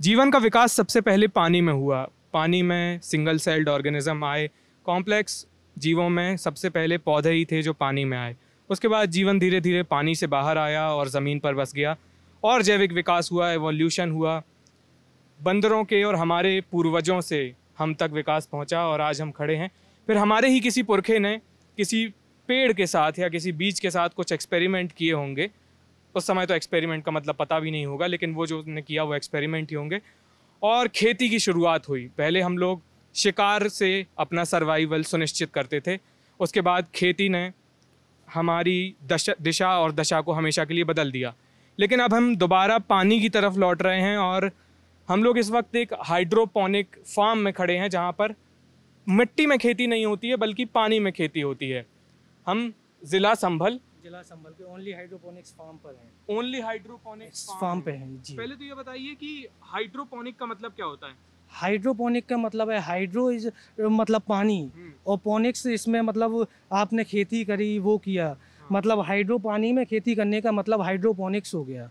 जीवन का विकास सबसे पहले पानी में हुआ पानी में सिंगल सेल्ड ऑर्गेनिज्म आए कॉम्प्लेक्स जीवों में सबसे पहले पौधे ही थे जो पानी में आए उसके बाद जीवन धीरे धीरे पानी से बाहर आया और ज़मीन पर बस गया और जैविक विकास हुआ एवोल्यूशन हुआ बंदरों के और हमारे पूर्वजों से हम तक विकास पहुंचा और आज हम खड़े हैं फिर हमारे ही किसी पुरखे ने किसी पेड़ के साथ या किसी बीज के साथ कुछ एक्सपेरिमेंट किए होंगे उस समय तो एक्सपेरिमेंट का मतलब पता भी नहीं होगा लेकिन वो जो उसने किया वो एक्सपेरिमेंट ही होंगे और खेती की शुरुआत हुई पहले हम लोग शिकार से अपना सर्वाइवल सुनिश्चित करते थे उसके बाद खेती ने हमारी दशा दिशा और दशा को हमेशा के लिए बदल दिया लेकिन अब हम दोबारा पानी की तरफ लौट रहे हैं और हम लोग इस वक्त एक हाइड्रोपोनिक फार्म में खड़े हैं जहाँ पर मिट्टी में खेती नहीं होती है बल्कि पानी में खेती होती है हम ज़िला संभल जिला संभल के ओनली हाइड्रोपोनिक्स फार्म पर है ओनली हाइड्रोपोनिक्स फार्म पे है जी पहले तो ये बताइए कि हाइड्रोपोनिक का मतलब क्या होता है हाइड्रोपोनिक का मतलब है हाइड्रो इज मतलब पानी हम्म। और पोनिक्स इसमें मतलब आपने खेती करी वो किया हाँ। मतलब हाइड्रो पानी में खेती करने का मतलब हाइड्रोपोनिक्स हो गया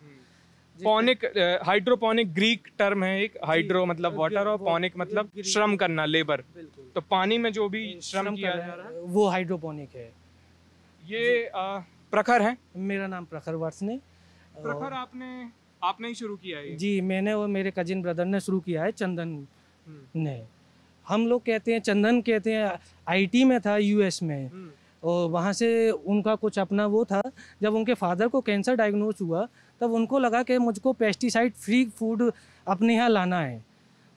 पोनिक हाइड्रोपोनिक ग्रीक टर्म है एक हाइड्रो मतलब वाटर और पोनिक मतलब श्रम करना लेबर तो पानी में जो भी श्रम किया जा रहा है वो हाइड्रोपोनिक है ये प्रखर हैं मेरा नाम प्रखर वाटसने प्रखर आपने आपने ही शुरू किया है जी मैंने और मेरे कजिन ब्रदर ने शुरू किया है चंदन हम्म। ने हम लोग कहते हैं चंदन कहते हैं आईटी में था यूएस में हम्म। और वहाँ से उनका कुछ अपना वो था जब उनके फादर को कैंसर डायग्नोज हुआ तब उनको लगा कि मुझको पेस्टिसाइड फ्री फूड अपने यहाँ लाना है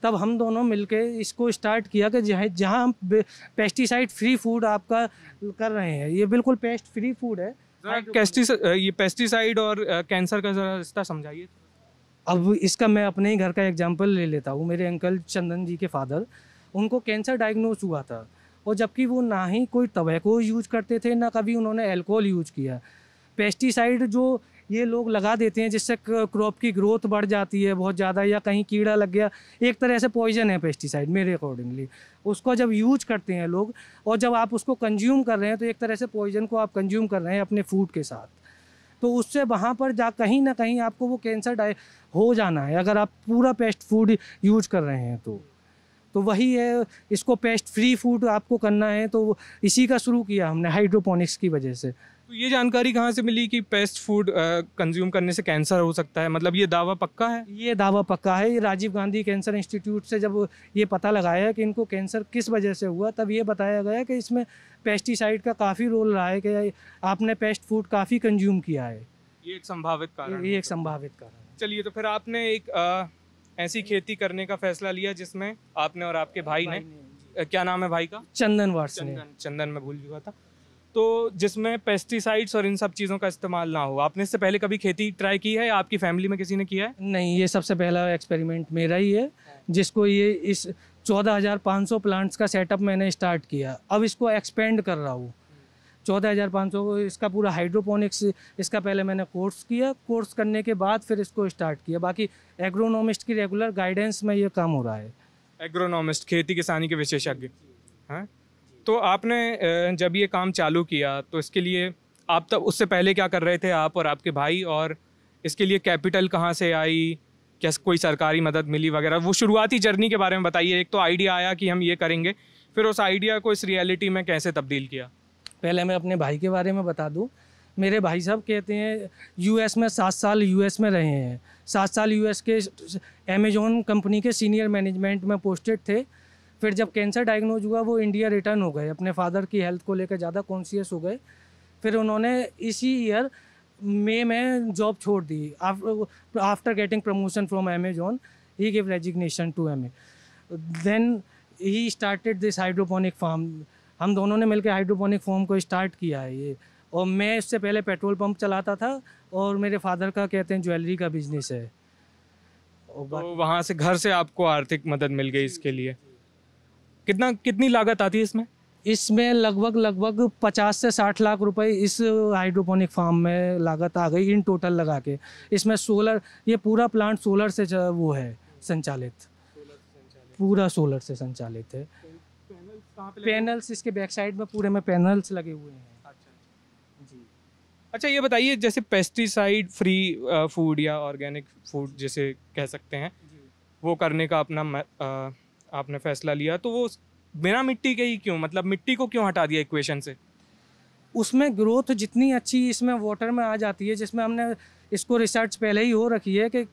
तब हम दोनों मिलके इसको स्टार्ट किया कि जहाँ जहाँ हम पेस्टिसाइड फ्री फूड आपका कर रहे हैं ये बिल्कुल पेस्ट फ्री फूड है ये पेस्टिसाइड और कैंसर का जरा रिश्ता समझाइए अब इसका मैं अपने ही घर का एग्जाम्पल ले लेता हूँ मेरे अंकल चंदन जी के फादर उनको कैंसर डायग्नोज हुआ था और जबकि वो ना ही कोई तबैको यूज करते थे ना कभी उन्होंने एल्कोहल यूज किया पेस्टिसाइड जो ये लोग लगा देते हैं जिससे क्रॉप की ग्रोथ बढ़ जाती है बहुत ज़्यादा या कहीं कीड़ा लग गया एक तरह से पॉइजन है पेस्टिसाइड मेरे अकॉर्डिंगली उसको जब यूज करते हैं लोग और जब आप उसको कंज्यूम कर रहे हैं तो एक तरह से पॉइजन को आप कंज्यूम कर रहे हैं अपने फूड के साथ तो उससे वहाँ पर जा कहीं ना कहीं आपको वो कैंसर हो जाना है अगर आप पूरा पेस्ट फूड यूज कर रहे हैं तो तो वही है इसको पेस्ट फ्री फूड आपको करना है तो इसी का शुरू किया हमने हाइड्रोपोनिक्स की वजह से तो ये जानकारी कहाँ से मिली कि पेस्ट फूड कंज्यूम करने से कैंसर हो सकता है मतलब ये दावा पक्का है ये दावा पक्का है ये राजीव गांधी कैंसर इंस्टीट्यूट से जब ये पता लगाया कि इनको कैंसर किस वजह से हुआ तब ये बताया गया कि इसमें पेस्टिसाइड का काफ़ी रोल रहा है कि आपने पेस्ट फूड काफ़ी कंज्यूम किया है ये एक संभावित कारण ये एक संभावित कारण चलिए तो फिर आपने एक ऐसी खेती करने का फैसला लिया जिसमें आपने और आपके भाई, भाई ने क्या नाम है भाई का चंदन वार्स चंदन, चंदन में भूल चुका था तो जिसमें पेस्टिसाइड्स और इन सब चीज़ों का इस्तेमाल ना हो आपने इससे पहले कभी खेती ट्राई की है या आपकी फैमिली में किसी ने किया है नहीं ये सबसे पहला एक्सपेरिमेंट मेरा ही है जिसको ये इस चौदह हज़ार पाँच सौ प्लांट्स का सेटअप मैंने स्टार्ट किया अब इसको एक्सपेंड कर रहा हूँ चौदह हज़ार पाँच सौ इसका पूरा हाइड्रोपोनिक्स इसका पहले मैंने कोर्स किया कोर्स करने के बाद फिर इसको स्टार्ट किया बाकी एग्रोनॉमिस्ट की रेगुलर गाइडेंस में ये काम हो रहा है एग्रोनॉमिस्ट खेती किसानी के विशेषज्ञ हैं हाँ? तो आपने जब ये काम चालू किया तो इसके लिए आप तब उससे पहले क्या कर रहे थे आप और आपके भाई और इसके लिए कैपिटल कहाँ से आई क्या कोई सरकारी मदद मिली वगैरह वो शुरुआती जर्नी के बारे में बताइए एक तो आइडिया आया कि हम ये करेंगे फिर उस आइडिया को इस रियलिटी में कैसे तब्दील किया पहले मैं अपने भाई के बारे में बता दूँ मेरे भाई साहब कहते हैं यूएस में सात साल यूएस में रहे हैं सात साल यूएस के अमेजोन कंपनी के सीनियर मैनेजमेंट में पोस्टेड थे फिर जब कैंसर डायग्नोज हुआ वो इंडिया रिटर्न हो गए अपने फादर की हेल्थ को लेकर ज़्यादा कॉन्शियस हो गए फिर उन्होंने इसी ईयर मे में जॉब छोड़ दी after getting promotion from Amazon he give resignation to him then he started this hydroponic farm हम दोनों ने मिलकर हाइड्रोपोनिक फॉर्म को स्टार्ट किया है ये और मैं इससे पहले पेट्रोल पंप चलाता था और मेरे फादर का कहते हैं ज्वेलरी का बिजनेस है तो वहाँ से घर से आपको आर्थिक मदद मिल गई इसके लिए कितना कितनी लागत आती है इसमें इसमें लगभग लगभग पचास से साठ लाख रुपए इस हाइड्रोपोनिक फार्म में लागत आ गई इन टोटल लगा के इसमें सोलर ये पूरा प्लांट सोलर से वो है संचालित पूरा सोलर से संचालित है पैनल्स इसके बैक साइड में पूरे में पैनल्स लगे हुए हैं अच्छा, अच्छा। जी अच्छा ये बताइए जैसे पेस्टिसाइड फ्री फूड या ऑर्गेनिक फूड जैसे कह सकते हैं वो करने का अपना आ, आपने फैसला लिया तो वो बिना मिट्टी के ही क्यों मतलब मिट्टी को क्यों हटा दिया इक्वेशन से उसमें ग्रोथ जितनी अच्छी इसमें वाटर में आ जाती है जिसमें हमने इसको रिसर्च पहले ही हो रखी है कि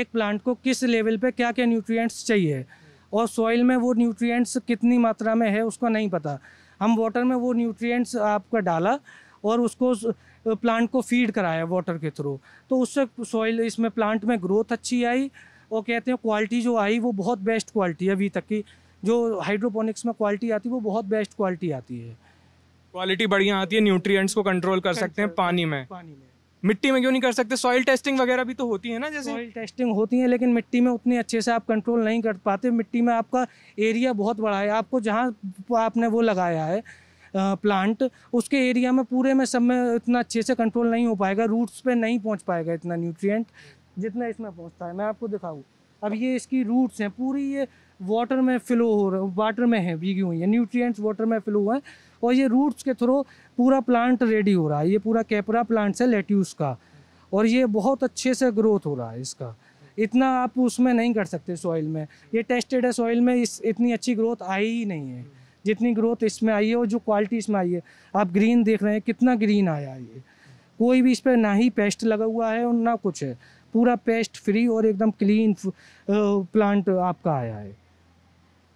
एक प्लांट को किस लेवल पे क्या क्या न्यूट्रिएंट्स चाहिए और सॉइल में वो न्यूट्रिएंट्स कितनी मात्रा में है उसका नहीं पता हम वाटर में वो न्यूट्रिएंट्स आपका डाला और उसको प्लांट को फीड कराया वाटर के थ्रू तो उससे सॉइल इसमें प्लांट में ग्रोथ अच्छी आई और कहते हैं क्वालिटी जो आई वो बहुत बेस्ट क्वालिटी है अभी तक की जो हाइड्रोपोनिक्स में क्वालिटी आती है वो बहुत बेस्ट क्वालिटी आती है क्वालिटी बढ़िया आती है न्यूट्रिएंट्स को कंट्रोल कर सकते हैं पानी में पानी में मिट्टी में क्यों नहीं कर सकते सॉइल टेस्टिंग वगैरह भी तो होती है ना जैसे सॉइल टेस्टिंग होती है लेकिन मिट्टी में उतनी अच्छे से आप कंट्रोल नहीं कर पाते मिट्टी में आपका एरिया बहुत बड़ा है आपको जहाँ आपने वो लगाया है प्लांट उसके एरिया में पूरे में सब में इतना अच्छे से कंट्रोल नहीं हो पाएगा रूट्स पे नहीं पहुंच पाएगा इतना न्यूट्रिएंट जितना इसमें पहुंचता है मैं आपको दिखाऊँ अब ये इसकी रूट्स हैं पूरी ये वाटर में फ्लो हो रहा वाटर में है भीगी हुई है न्यूट्रिएंट्स वाटर में फ्लो हुए हैं और ये रूट्स के थ्रू पूरा प्लांट रेडी हो रहा है ये पूरा कैपरा प्लांट है लेट्यूस का और ये बहुत अच्छे से ग्रोथ हो रहा है इसका इतना आप उसमें नहीं कर सकते सॉइल में ये टेस्टेड है सॉइल में इस इतनी अच्छी ग्रोथ आई ही नहीं है जितनी ग्रोथ इसमें आई है और जो क्वालिटी इसमें आई है आप ग्रीन देख रहे हैं कितना ग्रीन आया ये कोई भी इस पर ना ही पेस्ट लगा हुआ है और ना कुछ है पूरा पेस्ट फ्री और एकदम क्लीन प्लांट आपका आया है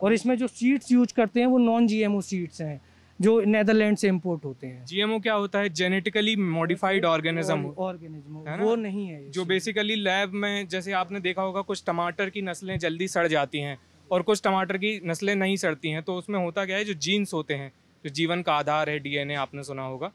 और इसमें जो सीड्स यूज करते हैं वो नॉन जी सीड्स हैं जो नैदरलैंड से इम्पोर्ट होते हैं जीएमओ क्या होता है जेनेटिकली मॉडिफाइड ऑर्गेनिज्म ऑर्गेनिज्म वो नहीं है जो बेसिकली लैब में जैसे आपने देखा होगा कुछ टमाटर की नस्लें जल्दी सड़ जाती हैं और कुछ टमाटर की नस्लें नहीं सड़ती हैं तो उसमें होता क्या है जो जीन्स होते हैं जो जीवन का आधार है डीएनए आपने सुना होगा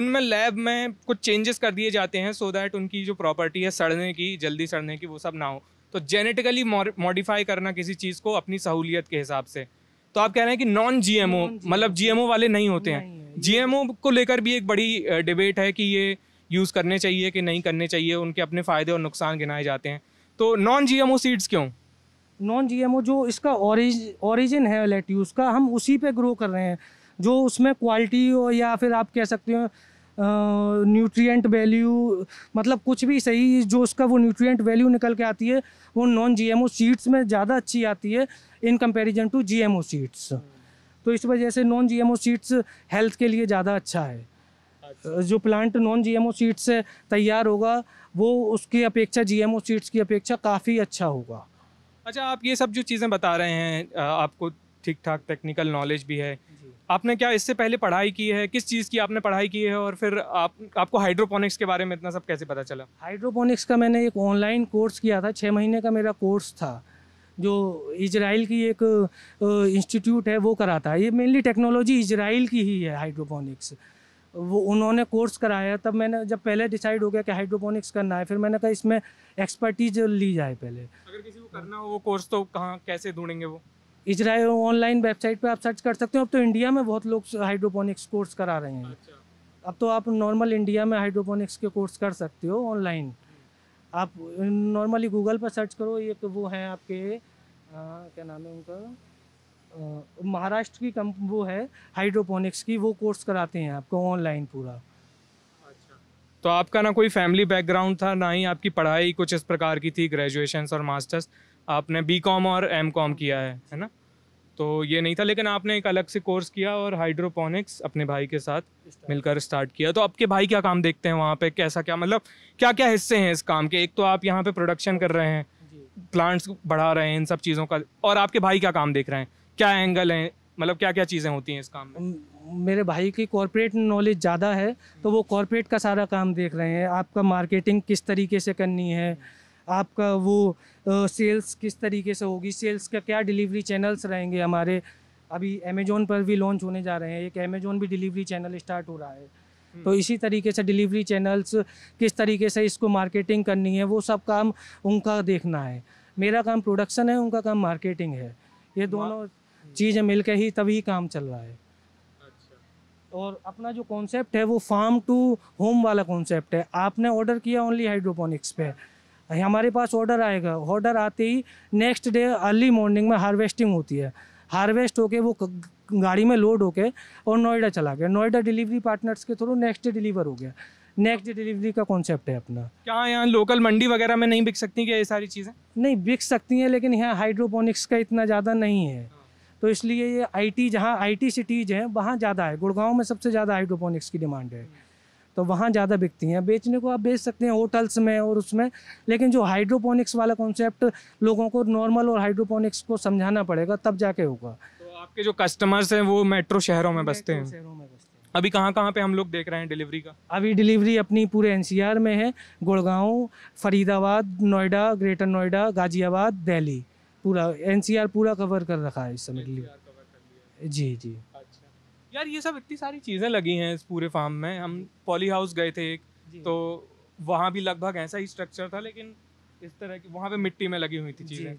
उनमें लैब में कुछ चेंजेस कर दिए जाते हैं सो दैट उनकी जो प्रॉपर्टी है सड़ने की जल्दी सड़ने की वो सब ना हो तो जेनेटिकली मॉडिफाई करना किसी चीज़ को अपनी सहूलियत के हिसाब से तो आप कह रहे हैं कि नॉन जीएमओ मतलब जीएमओ वाले नहीं होते हैं जीएमओ को लेकर भी एक बड़ी डिबेट है कि ये यूज़ करने चाहिए कि नहीं करने चाहिए उनके अपने फ़ायदे और नुकसान गिनाए जाते हैं तो नॉन जीएमओ सीड्स क्यों नॉन जीएमओ जो इसका ऑरिजिन है लेट्यूज का हम उसी पे ग्रो कर रहे हैं जो उसमें क्वालिटी हो या फिर आप कह सकते हो न्यूट्रिएंट वैल्यू मतलब कुछ भी सही जो उसका वो न्यूट्रिएंट वैल्यू निकल के आती है वो नॉन जीएमओ सीड्स में ज़्यादा अच्छी आती है in comparison to GMO seeds तो इस वजह से नॉन जीएमओ सीड्स हेल्थ के लिए ज़्यादा अच्छा है अच्छा। जो प्लांट नॉन जीएमओ सीड्स से तैयार होगा वो उसकी अपेक्षा जी सीड्स की अपेक्षा काफ़ी अच्छा होगा अच्छा आप ये सब जो चीज़ें बता रहे हैं आपको ठीक ठाक टेक्निकल नॉलेज भी है आपने क्या इससे पहले पढ़ाई की है किस चीज़ की आपने पढ़ाई की है और फिर आप आपको हाइड्रोपोनिक्स के बारे में इतना सब कैसे पता चला हाइड्रोपोनिक्स का मैंने एक ऑनलाइन कोर्स किया था छः महीने का मेरा कोर्स था जो इजराइल की एक इंस्टीट्यूट है वो कराता है ये मेनली टेक्नोलॉजी इजराइल की ही है हाइड्रोपोनिक्स वो उन्होंने कोर्स कराया तब मैंने जब पहले डिसाइड हो गया कि हाइड्रोपोनिक्स करना है फिर मैंने कहा इसमें एक्सपर्टीज ली जाए पहले अगर किसी को करना हो वो कोर्स तो कहाँ कैसे ढूंढेंगे वो इसराइल ऑनलाइन वेबसाइट पे आप सर्च कर सकते हो अब तो इंडिया में बहुत लोग हाइड्रोपोनिक्स कोर्स करा रहे हैं अच्छा। अब तो आप नॉर्मल इंडिया में हाइड्रोपोनिक्स के कोर्स कर सकते हो ऑनलाइन आप नॉर्मली गूगल पर सर्च करो ये तो वो हैं आपके आ, क्या नाम है उनका महाराष्ट्र की कम वो है हाइड्रोपोनिक्स की वो कोर्स कराते हैं आपको ऑनलाइन पूरा अच्छा। तो आपका ना कोई फैमिली बैकग्राउंड था ना ही आपकी पढ़ाई कुछ इस प्रकार की थी ग्रेजुएशन और मास्टर्स आपने बी कॉम और एम कॉम किया है है ना तो ये नहीं था लेकिन आपने एक अलग से कोर्स किया और हाइड्रोपोनिक्स अपने भाई के साथ मिलकर स्टार्ट किया तो आपके भाई क्या काम देखते हैं वहाँ पे कैसा क्या मतलब क्या क्या हिस्से हैं इस काम के एक तो आप यहाँ पे प्रोडक्शन कर रहे हैं प्लांट्स बढ़ा रहे हैं इन सब चीज़ों का और आपके भाई क्या काम देख रहे हैं क्या एंगल है मतलब क्या क्या चीज़ें होती हैं इस काम में मेरे भाई की कॉरपोरेट नॉलेज ज़्यादा है तो वो कॉरपोरेट का सारा काम देख रहे हैं आपका मार्केटिंग किस तरीके से करनी है आपका वो सेल्स किस तरीके से होगी सेल्स का क्या डिलीवरी चैनल्स रहेंगे हमारे अभी अमेजोन पर भी लॉन्च होने जा रहे हैं एक अमेजोन भी डिलीवरी चैनल स्टार्ट हो रहा है हम्म। तो इसी तरीके से डिलीवरी चैनल्स किस तरीके से इसको मार्केटिंग करनी है वो सब काम उनका देखना है मेरा काम प्रोडक्शन है उनका काम मार्केटिंग है ये दोनों चीज़ें मिलकर ही तभी काम चल रहा है अच्छा। और अपना जो कॉन्सेप्ट है वो फार्म टू होम वाला कॉन्सेप्ट है आपने ऑर्डर किया ओनली हाइड्रोपोनिक्स पे हमारे पास ऑर्डर आएगा ऑर्डर आते ही नेक्स्ट डे अर्ली मॉर्निंग में हार्वेस्टिंग होती है हार्वेस्ट होके वो गाड़ी में लोड होके और नोएडा चला गया नोएडा डिलीवरी पार्टनर्स के थ्रू नेक्स्ट डे डिलीवर हो गया नेक्स्ट डे डिलीवरी का कॉन्सेप्ट है अपना क्या यहाँ लोकल मंडी वगैरह में नहीं बिक सकती क्या ये सारी चीज़ें नहीं बिक सकती हैं लेकिन यहाँ हाइड्रोपोनिक्स का इतना ज़्यादा नहीं है तो इसलिए ये आईटी जहाँ टी सिटीज़ हैं वहाँ ज़्यादा है गुड़गांव में सबसे ज़्यादा हाइड्रोपोनिक्स की डिमांड है तो वहाँ ज़्यादा बिकती हैं बेचने को आप बेच सकते हैं होटल्स में और उसमें लेकिन जो हाइड्रोपोनिक्स वाला कॉन्सेप्ट लोगों को नॉर्मल और हाइड्रोपोनिक्स को समझाना पड़ेगा तब जाके होगा तो आपके जो कस्टमर्स हैं वो मेट्रो शहरों में बसते हैं अभी कहाँ कहाँ पे हम लोग देख रहे हैं डिलीवरी का अभी डिलीवरी अपनी पूरे एनसीआर में है गुड़गांव फरीदाबाद नोएडा ग्रेटर नोएडा गाजियाबाद दिल्ली पूरा एनसीआर पूरा कवर कर रखा है इस समय जी जी यार ये सब इतनी सारी चीज़ें लगी हैं इस पूरे फार्म में हम पॉली हाउस गए थे एक तो वहाँ भी लगभग ऐसा ही स्ट्रक्चर था लेकिन इस तरह की वहाँ पे मिट्टी में लगी हुई थी चीज़ें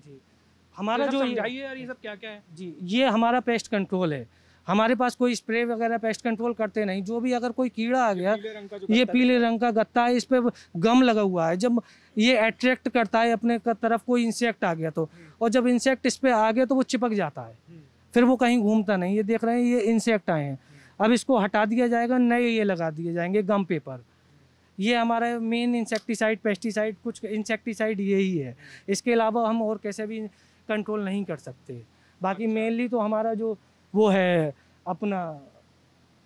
हमारा तो जो समझाइए यार ये सब क्या क्या है जी ये हमारा पेस्ट कंट्रोल है हमारे पास कोई स्प्रे वगैरह पेस्ट कंट्रोल करते नहीं जो भी अगर कोई कीड़ा आ गया ये पीले रंग का गत्ता है इस पर गम लगा हुआ है जब ये अट्रैक्ट करता है अपने तरफ कोई इंसेक्ट आ गया तो हम्म। और जब इंसेक्ट इस पर आ गया तो वो चिपक जाता है हम्म। फिर वो कहीं घूमता नहीं ये देख रहे हैं ये इंसेक्ट आए हैं अब इसको हटा दिया जाएगा नए ये लगा दिए जाएंगे गम पेपर ये हमारा मेन इंसेक्टिसाइड पेस्टिसाइड कुछ इंसेक्टिसाइड यही है इसके अलावा हम और कैसे भी कंट्रोल नहीं कर सकते बाकी मेनली अच्छा। तो हमारा जो वो है अपना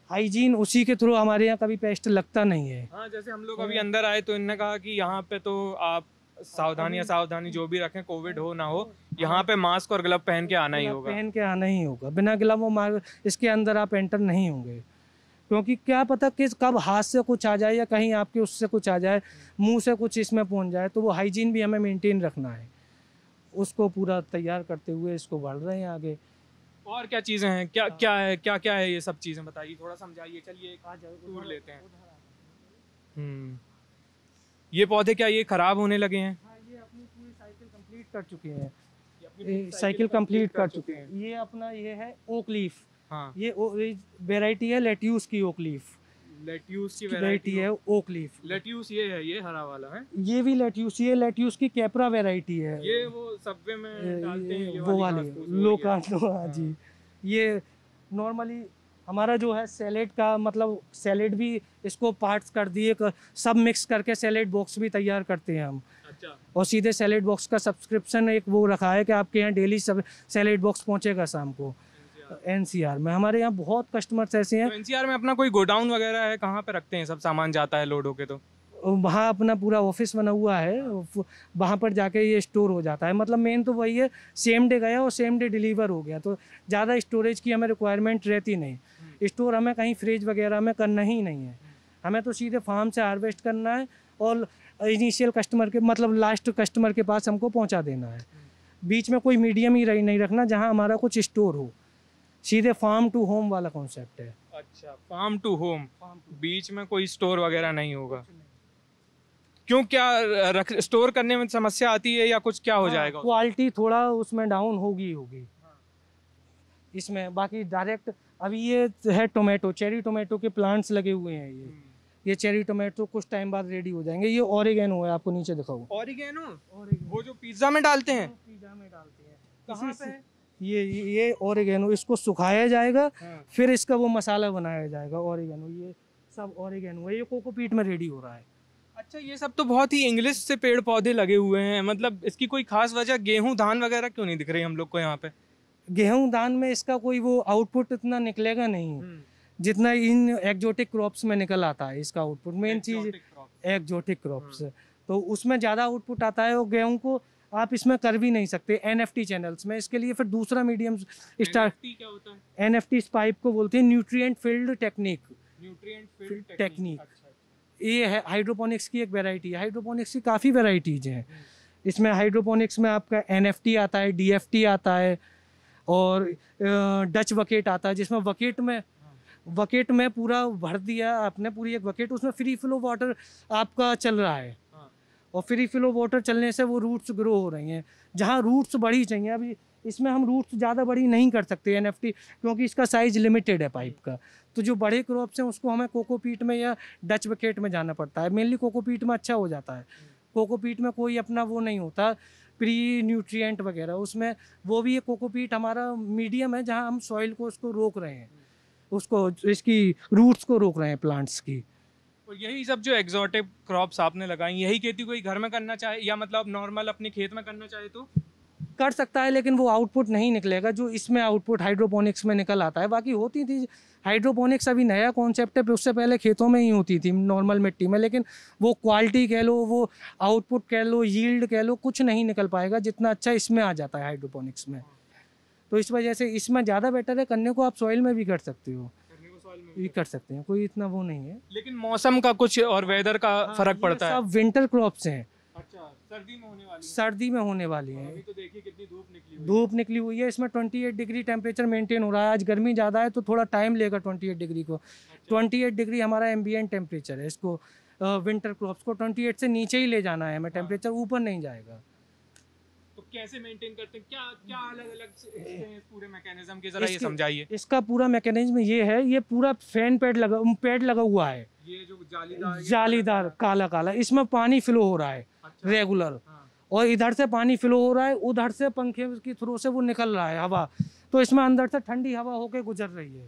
हाइजीन उसी के थ्रू हमारे यहाँ कभी पेस्ट लगता नहीं है हाँ जैसे हम लोग अभी अंदर आए तो इनने कहा कि यहाँ पे तो आप सावधानियाँ सावधानी जो भी रखें कोविड हो ना हो हाँ। यहाँ पे मास्क और ग्लव पहन के आना ही होगा पहन के आना ही होगा बिना ग्लव और इसके अंदर आप एंटर नहीं होंगे क्योंकि क्या पता किस कब हाथ से कुछ आ जाए या कहीं आपके उससे कुछ आ जाए मुंह से कुछ इसमें पहुंच जाए तो वो हाइजीन भी हमें मेंटेन रखना है उसको पूरा तैयार करते हुए इसको बढ़ रहे हैं आगे और क्या चीज़ें हैं क्या हाँ। क्या है क्या क्या है ये सब चीज़ें बताइए थोड़ा समझाइए चलिए टूर लेते हैं हम्म ये पौधे क्या ये खराब होने लगे हैं हाँ, ये अपनी पूरी साइकिल कंप्लीट कर चुके हैं साइकिल कंप्लीट कर चुके हैं ये अपना ये है ओक लीफ हाँ ये वेराइटी है लेट्यूस की ओक लीफ लेट्यूस की वेराइटी है ओक लीफ लेट्यूस ये है ये हरा वाला है ये भी लेट्यूस ये लेट्यूस की कैपरा वेराइटी है ये वो सब्वे में डालते हैं वो वाली लोकानो हाँ जी ये नॉर्मली हमारा जो है सैलेड का मतलब सैलेड भी इसको पार्ट्स कर दिए सब मिक्स करके सैलेड बॉक्स भी तैयार करते हैं हम अच्छा और सीधे सैलेड बॉक्स का सब्सक्रिप्शन एक वो रखा है कि आपके यहाँ डेली सब सैलेड बॉक्स पहुँचेगा शाम को एनसीआर में हमारे यहाँ बहुत कस्टमर्स ऐसे हैं तो एनसीआर में अपना कोई गोडाउन वगैरह है कहाँ पर रखते हैं सब सामान जाता है लोड होके तो वहाँ अपना पूरा ऑफिस बना हुआ है वहाँ पर जाके ये स्टोर हो जाता है मतलब मेन तो वही है सेम डे गया और सेम डे डिलीवर हो गया तो ज़्यादा स्टोरेज की हमें रिक्वायरमेंट रहती नहीं स्टोर हमें कहीं फ्रिज वगैरह में करना ही नहीं है हमें तो सीधे फार्म से हार्वेस्ट करना है और इनिशियल कस्टमर के मतलब लास्ट कस्टमर के पास हमको पहुंचा देना है बीच में कोई मीडियम ही रही नहीं रखना जहां हमारा कुछ स्टोर हो सीधे फार्म टू होम वाला कॉन्सेप्ट है अच्छा फार्म टू होम बीच में कोई स्टोर वगैरह नहीं होगा क्यों क्या रख स्टोर करने में समस्या आती है या कुछ क्या हो हाँ, जाएगा क्वालिटी थोड़ा उसमें डाउन होगी होगी हाँ। इसमें बाकी डायरेक्ट अभी ये है टोमेटो चेरी टोमेटो के प्लांट्स लगे हुए हैं ये हम्म। ये चेरी टोमेटो कुछ टाइम बाद रेडी हो जाएंगे ये ऑरिगेनो है आपको नीचे दिखाओ ऑरिगेनो वो जो पिज्जा में डालते हैं पिज्जा में डालते हैं कहाँ ये ये ऑरिगेनो इसको सुखाया जाएगा हाँ। फिर इसका वो मसाला बनाया जाएगा ऑरिगेनो ये सब ऑरिगेनो है ये कोकोपीट में रेडी हो रहा है अच्छा ये सब तो बहुत ही इंग्लिश से पेड़ पौधे लगे हुए हैं मतलब इसकी कोई खास वजह गेहूं धान वगैरह क्यों नहीं दिख रही हम लोग को यहाँ पे गेहूं दान में इसका कोई वो आउटपुट इतना निकलेगा नहीं हम्म। जितना इन एक्जोटिक क्रॉप्स में निकल आता है इसका आउटपुट मेन चीज एक्जोटिक क्रॉप्स तो उसमें ज़्यादा आउटपुट आता है और गेहूं को आप इसमें कर भी नहीं सकते एन एफ चैनल्स में इसके लिए फिर दूसरा medium start N F T pipe को बोलते हैं nutrient field technique field technique ये है हाइड्रोपोनिक्स की एक वेराइटी है हाइड्रोपोनिक्स की काफ़ी वेराइटीज हैं हम्म। इसमें हाइड्रोपोनिक्स में आपका एन आता है डी आता है और डच वकेट आता है जिसमें वकेट में वकेट में पूरा भर दिया आपने पूरी एक वकेट उसमें फ्री फ्लो वाटर आपका चल रहा है हाँ। और फ्री फ्लो वाटर चलने से वो रूट्स ग्रो हो रही हैं जहाँ रूट्स बढ़ी चाहिए अभी इसमें हम रूट्स ज़्यादा बड़ी नहीं कर सकते एन क्योंकि इसका साइज लिमिटेड है पाइप का तो जो बड़े क्रॉप्स हैं उसको हमें कोकोपीट में या डच वकेट में जाना पड़ता है मेनली कोकोपीट में अच्छा हो जाता है कोकोपीट हम्म। में कोई अपना वो नहीं होता प्री न्यूट्रिएंट वगैरह उसमें वो भी ये कोकोपीट हमारा मीडियम है जहाँ हम सॉइल को उसको रोक रहे हैं उसको इसकी रूट्स को रोक रहे हैं प्लांट्स की तो यही सब जो एग्जॉटिक क्रॉप्स आपने लगाई यही खेती कोई घर में करना चाहे या मतलब नॉर्मल अपने खेत में करना चाहे तो कर सकता है लेकिन वो आउटपुट नहीं निकलेगा जो इसमें आउटपुट हाइड्रोपोनिक्स में निकल आता है बाकी होती थी हाइड्रोपोनिक्स अभी नया कॉन्सेप्ट है उससे पहले खेतों में ही होती थी नॉर्मल मिट्टी में लेकिन वो क्वालिटी कह लो वो आउटपुट कह लो यील्ड कह लो कुछ नहीं निकल पाएगा जितना अच्छा इसमें आ जाता है हाइड्रोपोनिक्स में तो इस वजह से इसमें ज़्यादा बेटर है करने को आप सॉइल में भी कर सकते हो भी कर सकते हैं कोई इतना वो नहीं है लेकिन मौसम का कुछ और वेदर का हाँ, फर्क पड़ता है सब विंटर क्रॉप्स हैं अच्छा सर्दी में होने वाली है? सर्दी में होने वाली है तो धूप निकली हुई धूप निकली हुई है इसमें twenty eight degree temperature maintain हो रहा है आज गर्मी ज़्यादा है तो थोड़ा टाइम लेगा एट डिग्री को अच्छा। ट्वेंटी एट डिग्री हमारा एम्बियंट टेम्परेचर है इसको विंटर क्रॉप्स को 28 से नीचे ही ले जाना है हमें टेम्परेचर हाँ। ऊपर नहीं जाएगा कैसे मेंटेन करते हैं क्या क्या हम्म। अलग अलग पूरे मैकेनिज्म जरा ये समझाइए इसका पूरा मैकेनिज्म ये है ये पूरा फैन पैड लगा पैड लगा हुआ है ये जो जालीदार जालीदार काला काला इसमें पानी फ्लो हो रहा है अच्छा, रेगुलर हाँ। और इधर से पानी फ्लो हो रहा है उधर से पंखे के थ्रू से वो निकल रहा है हवा तो इसमें अंदर से ठंडी हवा होके गुजर रही है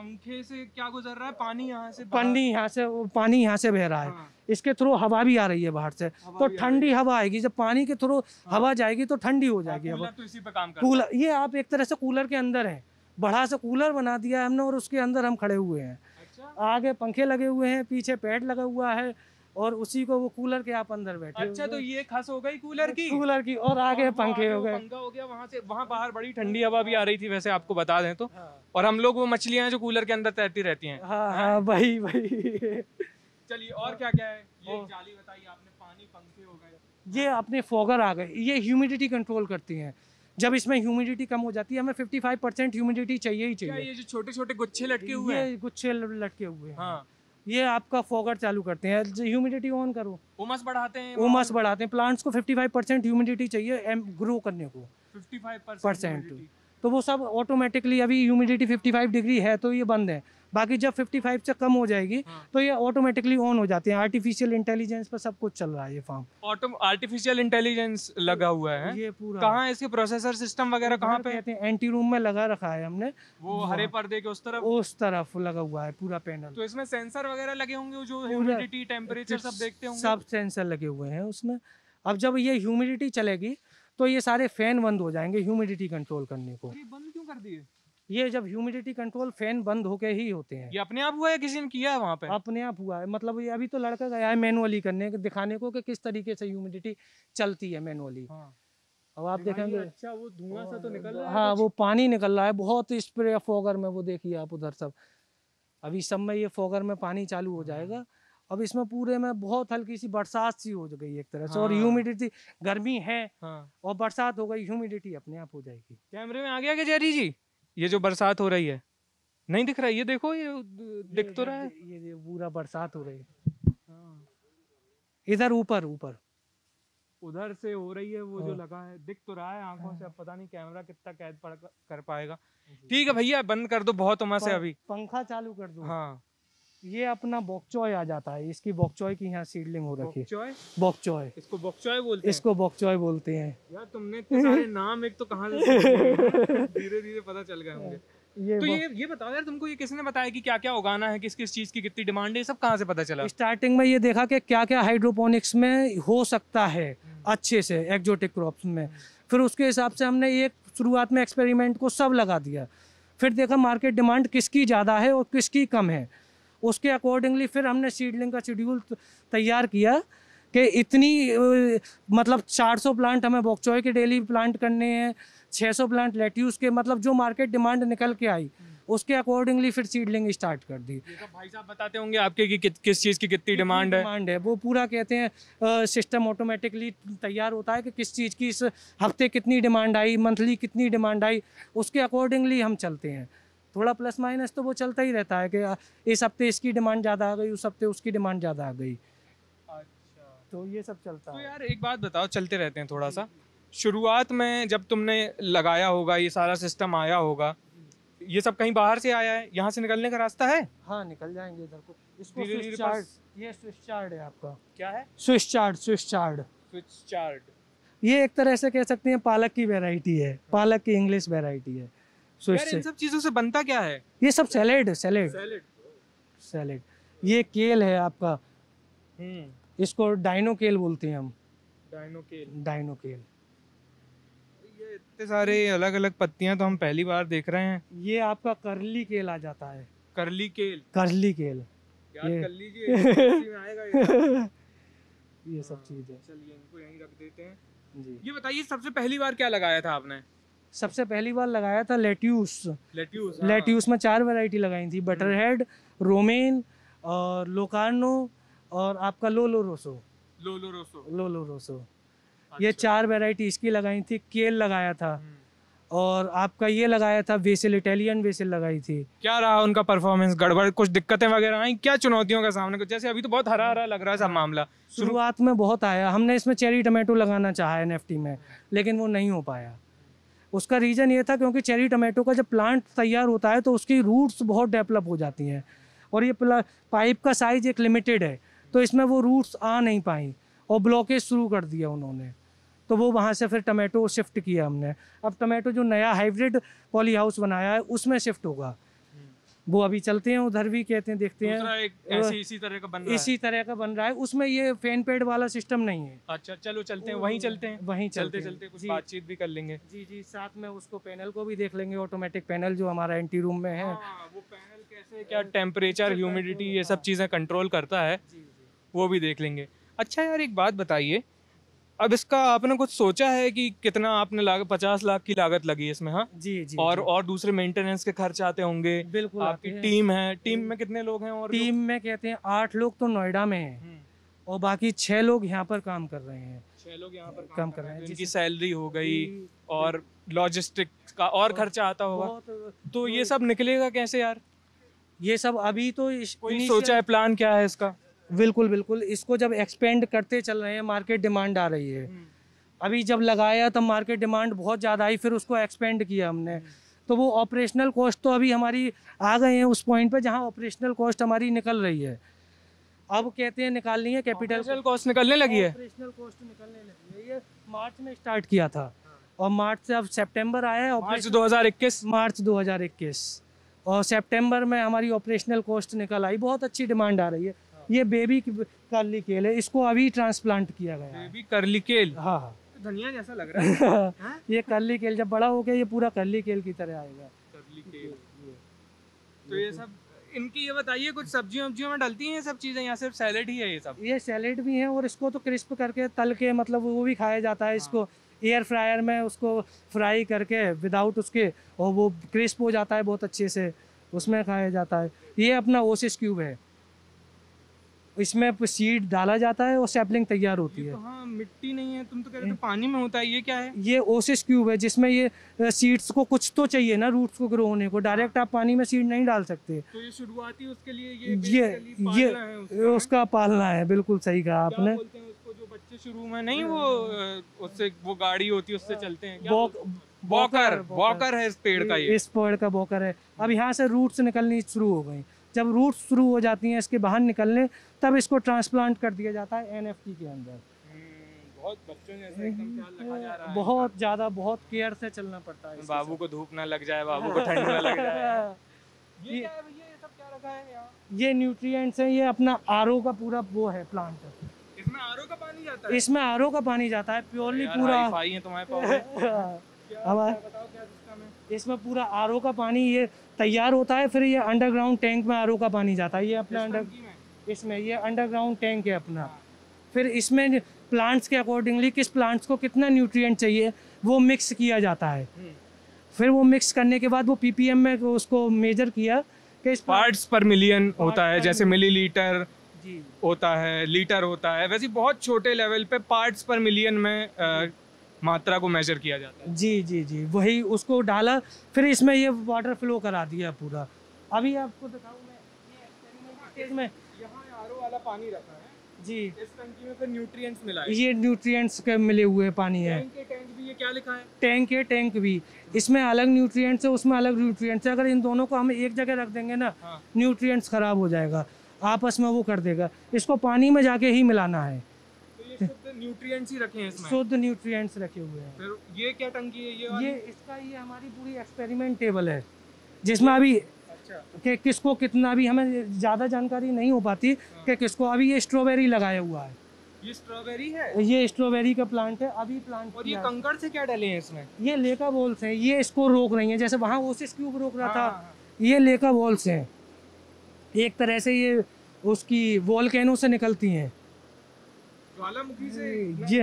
पंखे से क्या गुजर रहा है पानी यहाँ से पानी यहाँ से पानी यहाँ से बह रहा है हाँ। इसके थ्रू हवा भी आ रही है बाहर से तो ठंडी हवा आएगी जब पानी के थ्रू हाँ। हवा जाएगी तो ठंडी हो हाँ, जाएगी हवा तो इसी पे काम कूलर ये आप एक तरह से कूलर के अंदर है बड़ा सा कूलर बना दिया है हमने और उसके अंदर हम खड़े हुए हैं अच्छा। आगे पंखे लगे हुए हैं पीछे पेड़ लगा हुआ है और उसी को वो कूलर के आप अंदर बैठे अच्छा तो ये खास हो गई कूलर की कूलर की और आगे पंखे हो गए पंखा हो गया वहाँ से वहाँ बाहर बड़ी ठंडी हवा भी आ रही थी वैसे आपको बता दें तो हाँ। और हम लोग वो मछलियाँ जो कूलर के अंदर तैरती रहती है भाई भाई चलिए और क्या क्या है ये जाली बताइए आपने पानी पंखे हो गए ये अपने फोगर आ गए ये ह्यूमिडिटी कंट्रोल करती हैं जब इसमें ह्यूमिडिटी कम हो जाती है हमें 55 परसेंट ह्यूमिडिटी चाहिए ही चाहिए ये जो छोटे छोटे गुच्छे लटके हुए हैं गुच्छे लटके हुए हैं हाँ ये आपका फोगर चालू करते हैं ह्यूमिडिटी ऑन करो उमस बढ़ाते हैं उमस बढ़ाते हैं प्लांट्स को 55 परसेंट ह्यूमिडिटी चाहिए एम ग्रो करने को 55 परसेंट तो वो सब ऑटोमेटिकली अभी ह्यूमिडिटी 55 डिग्री है तो ये बंद है बाकी जब 55 से कम हो जाएगी हाँ। तो ये ऑटोमेटिकली ऑन हो जाते हैं आर्टिफिशियल इंटेलिजेंस पर सब कुछ चल रहा है ये फार्म ऑटो आर्टिफिशियल इंटेलिजेंस लगा हुआ है ये पूरा कहाँ इसके प्रोसेसर सिस्टम वगैरह कहाँ पे कहते हैं एंटी रूम में लगा रखा है हमने वो हाँ। हरे पर्दे के उस तरफ उस तरफ लगा हुआ है पूरा पैनल तो इसमें सेंसर वगैरह लगे होंगे जो ह्यूमिडिटी टेम्परेचर सब देखते होंगे सब सेंसर लगे हुए हैं उसमें अब जब ये ह्यूमिडिटी चलेगी तो ये सारे फैन बंद हो जाएंगे ह्यूमिडिटी कंट्रोल करने को ये बंद क्यों कर दिए ये जब ह्यूमिडिटी कंट्रोल फैन बंद होके ही होते हैं ये अपने आप हुआ है किसी ने किया है वहाँ पे अपने आप हुआ है मतलब ये अभी तो लड़का गया है मैनुअली करने दिखाने को कि किस तरीके से ह्यूमिडिटी चलती है मैनुअली हाँ। अब आप देखेंगे अच्छा वो धुआं सा तो निकल रहा है हाँ वो पानी निकल रहा है बहुत स्प्रे फोगर में वो देखिए आप उधर सब अभी सब में ये फोगर में पानी चालू हो जाएगा हाँ। अब इसमें पूरे में बहुत हल्की सी बरसात सी हो गई एक तरह से हाँ। और ह्यूमिडिटी गर्मी है हाँ। और बरसात हो गई ह्यूमिडिटी अपने आप हो जाएगी कैमरे में आ गया क्या जेरी जी ये जो बरसात हो रही है नहीं दिख रहा है ये देखो ये दिख तो रहा है ये पूरा बरसात हो रही है हाँ। इधर ऊपर ऊपर उधर से हो रही है वो जो हाँ। लगा है दिख तो रहा है आंखों से अब पता नहीं कैमरा कितना कैद कर पाएगा ठीक है भैया बंद कर दो बहुत उमस है अभी पंखा चालू कर दो हाँ ये अपना बॉक्चॉय आ जाता है इसकी बॉक्चॉय की यहाँ सीडलिंग हो रखी है बॉकचॉय इसको बॉक्चॉय बोलते हैं इसको बॉकचॉय बोलते हैं यार तुमने सारे नाम एक तो कहा धीरे धीरे पता चल गया होंगे ये तो ये ये बताओ यार तुमको ये किसने बताया कि क्या क्या उगाना है किस किस चीज़ की कितनी डिमांड है सब कहाँ से पता चला स्टार्टिंग में ये देखा कि क्या क्या हाइड्रोपोनिक्स में हो सकता है अच्छे से एक्जोटिक क्रॉप्स में फिर उसके हिसाब से हमने एक शुरुआत में एक्सपेरिमेंट को सब लगा दिया फिर देखा मार्केट डिमांड किसकी ज़्यादा है और किसकी कम है उसके अकॉर्डिंगली फिर हमने सीडलिंग का शेड्यूल तैयार किया कि इतनी मतलब 400 प्लांट हमें बॉक्चॉय के डेली प्लांट करने हैं 600 प्लांट लेट्यूस के मतलब जो मार्केट डिमांड निकल के आई उसके अकॉर्डिंगली फिर सीडलिंग स्टार्ट कर दी तो भाई साहब बताते होंगे आपके कि, कि किस चीज़ की कितनी डिमांड है डिमांड है वो पूरा कहते हैं सिस्टम ऑटोमेटिकली तैयार होता है कि किस चीज़ की इस हफ्ते कितनी डिमांड आई मंथली कितनी डिमांड आई उसके अकॉर्डिंगली हम चलते हैं थोड़ा प्लस माइनस तो वो चलता ही रहता है कि इस हफ्ते इसकी डिमांड ज़्यादा आ गई उस हफ्ते उसकी डिमांड ज़्यादा आ गई अच्छा तो ये सब चलता तो है यार एक बात बताओ चलते रहते हैं थोड़ा सा शुरुआत में जब तुमने लगाया होगा ये सारा सिस्टम आया होगा ये सब कहीं बाहर से आया है यहाँ से निकलने का रास्ता है हाँ निकल जाएंगे इधर को इसको स्विच चार्ड ये स्विच है आपका क्या है Swiss chard Swiss chard Swiss chard ये एक तरह से कह सकते हैं पालक की वेराइटी है पालक की इंग्लिश वेराइटी है सो इससे इन सब चीज़ों से बनता क्या है ये सब सैलेड है सैलेड सैलेड ये केल है आपका हम्म। इसको डाइनो केल बोलते हैं हम डाइनो केल डाइनो केल ये इतने सारे अलग अलग पत्तियां तो हम पहली बार देख रहे हैं ये आपका करली केल आ जाता है करली केल करली केल यार तो ये सब चीज़ है चलिए इनको यहीं रख देते हैं जी ये बताइए सबसे पहली बार क्या लगाया था आपने सबसे पहली बार लगाया था लेट्यूस लेट्यूस हाँ। लेट्यूस में चार वैरायटी लगाई थी बटर हेड रोमेन और लोकार्नो और आपका लोलो रोसो लोलो रोसो लोलो रोसो अच्छा। ये चार वैरायटी इसकी लगाई थी केल लगाया था हम्म। और आपका ये लगाया था वेसिल इटालियन वेसिल लगाई थी क्या रहा उनका परफॉर्मेंस गड़बड़ कुछ दिक्कतें वगैरह आई क्या चुनौतियों का सामना जैसे अभी तो बहुत हरा हरा लग रहा है सब हाँ। मामला शुरुआत में बहुत आया हमने इसमें चेरी टमाटो लगाना चाहा एन में लेकिन वो नहीं हो पाया उसका रीज़न ये था क्योंकि चेरी टमाटो का जब प्लांट तैयार होता है तो उसकी रूट्स बहुत डेवलप हो जाती हैं और ये पाइप का साइज़ एक लिमिटेड है तो इसमें वो रूट्स आ नहीं पाई और ब्लॉकेज शुरू कर दिया उन्होंने तो वो वहाँ से फिर टमाटो शिफ्ट किया हमने अब टमाटो जो नया हाइब्रिड पॉली हाउस बनाया है उसमें शिफ्ट होगा वो अभी चलते हैं उधर भी कहते हैं देखते हैं एक ऐसी इसी तरह का बन रहा इसी तरह का बन रहा है उसमें ये फैन पेड वाला सिस्टम नहीं है अच्छा चलो चलते हैं वहीं चलते हैं वहीं चलते चलते कुछ बातचीत भी कर लेंगे जी जी साथ में उसको पैनल को भी देख लेंगे ऑटोमेटिक पैनल जो हमारा एंटी रूम में है हाँ, वो पैनल कैसे क्या टेम्परेचर ह्यूमिडिटी ये सब हाँ। चीज़ें कंट्रोल करता है वो भी देख लेंगे अच्छा यार एक बात बताइए अब इसका आपने कुछ सोचा है कि कितना आपने लाग, पचास लाख की लागत लगी है इसमें हाँ जी जी और जी। और दूसरे मेंटेनेंस के खर्च आते होंगे बिल्कुल आपकी टीम है टीम में कितने लोग हैं और टीम में कहते हैं आठ लोग तो नोएडा में हैं हम्म। और बाकी छह लोग यहाँ पर काम कर रहे हैं छह लोग यहाँ पर काम कर रहे हैं जिनकी सैलरी हो गई और लॉजिस्टिक का और खर्चा आता होगा तो ये सब निकलेगा कैसे यार ये सब अभी तो कोई सोचा है प्लान क्या है इसका बिल्कुल बिल्कुल इसको जब एक्सपेंड करते चल रहे हैं मार्केट डिमांड आ रही है हम्म। अभी जब लगाया तब मार्केट डिमांड बहुत ज़्यादा आई फिर उसको एक्सपेंड किया हमने हम्म। तो वो ऑपरेशनल कॉस्ट तो अभी हमारी आ गए हैं उस पॉइंट पर जहाँ ऑपरेशनल कॉस्ट हमारी निकल रही है अब कहते हैं निकालनी है कैपिटल कॉस्ट निकलने लगी है ऑपरेशनल कॉस्ट निकलने लगी है ये मार्च में स्टार्ट किया था हाँ। और मार्च से अब सेप्टेम्बर आया है मार्च 2021 मार्च 2021 और सेप्टेम्बर में हमारी ऑपरेशनल कॉस्ट निकल आई बहुत अच्छी डिमांड आ रही है ये बेबी करली केल है इसको अभी ट्रांसप्लांट किया गया बेबी करली केल हाँ हाँ धनिया जैसा लग रहा है हाँ? ये करली केल जब बड़ा हो गया ये पूरा करली केल की तरह आएगा करली केल तो ये सब इनकी ये बताइए कुछ सब्जियों वब्जियों में डलती हैं सब चीज़ें यहाँ सिर्फ सैलेड ही है ये सब ये सैलेड भी है और इसको तो क्रिस्प करके तल के मतलब वो भी खाया जाता है इसको एयर हाँ। फ्रायर में उसको फ्राई करके विदाउट उसके और वो क्रिस्प हो जाता है बहुत अच्छे से उसमें खाया जाता है ये अपना ओसिस क्यूब है इसमें सीड डाला जाता है और सैपलिंग तैयार होती तो है तो मिट्टी नहीं है तुम तो कह रहे हो पानी में होता है ये क्या है ये ओसिस क्यूब है जिसमें ये सीड्स को कुछ तो चाहिए ना रूट्स को ग्रो होने को डायरेक्ट आप पानी में सीड नहीं डाल सकते तो ये शुरुआती उसके लिए ये ये पालना ये है उसका, उसका पालना है बिल्कुल सही कहा आपने जो बच्चे शुरू में नहीं वो उससे वो गाड़ी होती है उससे चलते हैं बॉकर बॉकर है इस पेड़ का ये इस पेड़ का बॉकर है अब यहाँ से रूट्स निकलनी शुरू हो गई जब रूट्स शुरू हो जाती हैं इसके बाहर निकलने तब इसको ट्रांसप्लांट कर दिया जाता है एनएफटी के अंदर हम्म, बहुत बच्चों जैसे एकदम हम्म, ख्याल रखा जा रहा है बहुत ज़्यादा बहुत केयर से चलना पड़ता है बाबू को धूप ना लग जाए बाबू को ठंड ना लग जाए ये, ये, सब क्या रखा है यहाँ ये न्यूट्रिएंट्स हैं ये अपना आर का पूरा वो है प्लांट इसमें आर का पानी जाता है इसमें आर का पानी जाता है प्योरली पूरा है तुम्हारे इसमें पूरा आर का पानी ये तैयार होता है फिर ये अंडरग्राउंड टैंक में आर का पानी जाता है ये अपना अंडर इसमें ये अंडरग्राउंड टैंक है अपना फिर इसमें प्लांट्स के अकॉर्डिंगली किस प्लांट्स को कितना न्यूट्रिएंट चाहिए वो मिक्स किया जाता है फिर वो मिक्स करने के बाद वो पीपीएम में उसको मेजर किया कि इस पार्ट्स पर मिलियन होता है जैसे मिलीलीटर होता है लीटर होता है वैसे बहुत छोटे लेवल पे पार्ट्स पर मिलियन में आ, मात्रा को मेजर किया जाता है जी जी जी वही उसको डाला फिर इसमें ये वाटर फ्लो करा दिया पूरा अभी आपको दिखाऊँ मैं पानी रखा है जी इस टंकी में फिर न्यूट्रिएंट्स मिला है ये न्यूट्रिएंट्स के मिले हुए पानी है टैंक टैंक भी ये क्या लिखा है टैंक है टैंक भी इसमें अलग न्यूट्रिएंट्स है उसमें अलग न्यूट्रिएंट्स है अगर इन दोनों को हम एक जगह रख देंगे ना हाँ। न्यूट्रिएंट्स खराब हो जाएगा आपस में वो कर देगा इसको पानी में जाके ही मिलाना है न्यूट्रिएंट्स तो ही रखे हैं शुद्ध न्यूट्रिएंट्स रखे हुए हैं ये क्या टंकी है ये इसका ये हमारी पूरी एक्सपेरिमेंट टेबल है जिसमें अभी कि किसको कितना भी हमें ज़्यादा जानकारी नहीं हो पाती कि किसको अभी ये स्ट्रॉबेरी लगाया हुआ है ये स्ट्रॉबेरी है ये स्ट्रॉबेरी का प्लांट है अभी प्लांट और ये कंकड़ से क्या डले हैं इसमें ये लेका बॉल्स हैं ये इसको रोक रही है जैसे वहाँ ओसिस क्यूब रोक रहा था हाँ, हाँ, हाँ। ये लेका बॉल्स हैं एक तरह से ये उसकी वॉलकैनो से निकलती हैं ज्वालामुखी से ये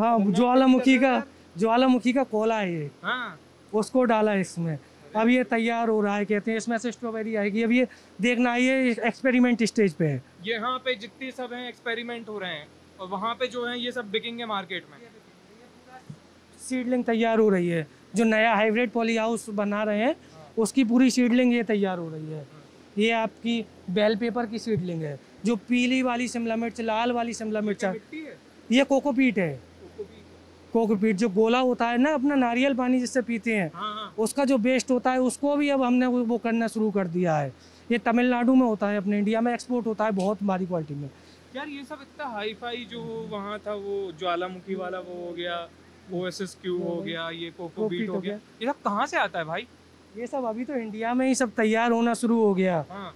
हाँ ज्वालामुखी का ज्वालामुखी का कोला है ये हाँ। उसको डाला इसमें अब ये तैयार हो रहा है कहते हैं इसमें से स्ट्रॉबेरी आएगी अब ये देखना ये एक्सपेरिमेंट स्टेज पे है यहाँ पे जितने सब हैं एक्सपेरिमेंट हो रहे हैं और वहाँ पे जो है ये सब बिकेंगे मार्केट में सीडलिंग तैयार हो रही है जो नया हाइब्रिड पॉली हाउस बना रहे हैं उसकी पूरी सीडलिंग ये तैयार हो रही है ये आपकी बेल पेपर की सीडलिंग है जो पीली वाली शिमला मिर्च लाल वाली शिमला मिर्च ये कोकोपीट है कोकोपीट जो गोला होता है ना अपना नारियल पानी जिससे पीते हैं हाँ, हाँ। उसका जो बेस्ट होता है उसको भी अब हमने वो करना शुरू कर दिया है ये तमिलनाडु में होता है अपने इंडिया में एक्सपोर्ट होता है बहुत भारी क्वालिटी में यार ये सब इतना हाई फाई जो वहाँ था वो ज्वालामुखी वाला वो हो गया ओ एस एस क्यू हो गया ये कोकोपीट हो गया ये सब कहाँ से आता है भाई ये सब अभी तो इंडिया में ही सब तैयार होना शुरू हो गया हाँ।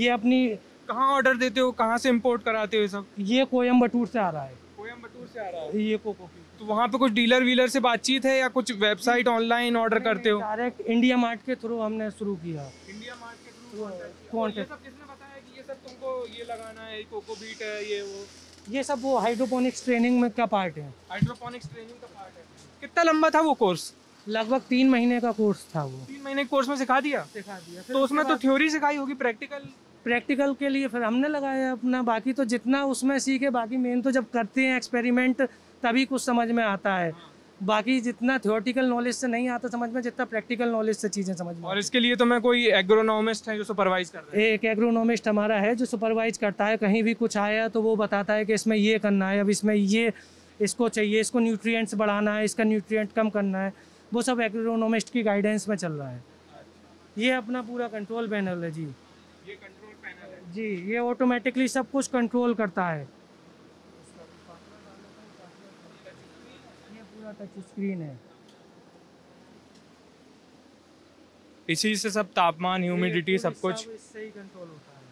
ये अपनी कहाँ ऑर्डर देते हो कहाँ से इम्पोर्ट कराते हो सब ये कोयम्बटूर से आ रहा है कोयम्बटूर से आ रहा है ये कोकोपीट तो वहाँ पे कुछ डीलर वीलर से बातचीत है या कुछ वेबसाइट ऑनलाइन ऑर्डर करते हो डायरेक्ट इंडिया मार्ट के थ्रू हमने शुरू किया इंडिया मार्ट के थ्रू कॉन्टेक्ट किसने बताया कि ये सब तुमको ये लगाना है कोको बीट है ये वो ये सब वो हाइड्रोपोनिक्स ट्रेनिंग में क्या पार्ट है हाइड्रोपोनिक्स ट्रेनिंग का पार्ट है कितना लंबा था वो कोर्स लगभग तीन महीने का कोर्स था वो तीन महीने कोर्स में सिखा दिया सिखा दिया तो उसमें तो थ्योरी सिखाई होगी प्रैक्टिकल प्रैक्टिकल के लिए फिर हमने लगाया अपना बाकी तो जितना उसमें सीखे बाकी मेन तो जब करते हैं एक्सपेरिमेंट तभी कुछ समझ में आता है बाकी जितना थियोरटिकल नॉलेज से नहीं आता समझ में जितना प्रैक्टिकल नॉलेज से चीज़ें समझ में और इसके लिए तो मैं कोई एग्रोनॉमिस्ट है जो सुपरवाइज रहा है एक एग्रोनॉमिस्ट हमारा है जो सुपरवाइज करता है कहीं भी कुछ आया तो वो बताता है कि इसमें ये करना है अब इसमें ये इसको चाहिए इसको न्यूट्रिएंट्स बढ़ाना है इसका न्यूट्रिएंट कम करना है वो सब एग्रोनॉमिस्ट की गाइडेंस में चल रहा है ये अपना पूरा कंट्रोल पैनल है जी ये कंट्रोल पैनल है जी ये ऑटोमेटिकली सब कुछ कंट्रोल करता है पूरा टच स्क्रीन है इसी से सब तापमान ह्यूमिडिटी सब कुछ इससे ही कंट्रोल होता है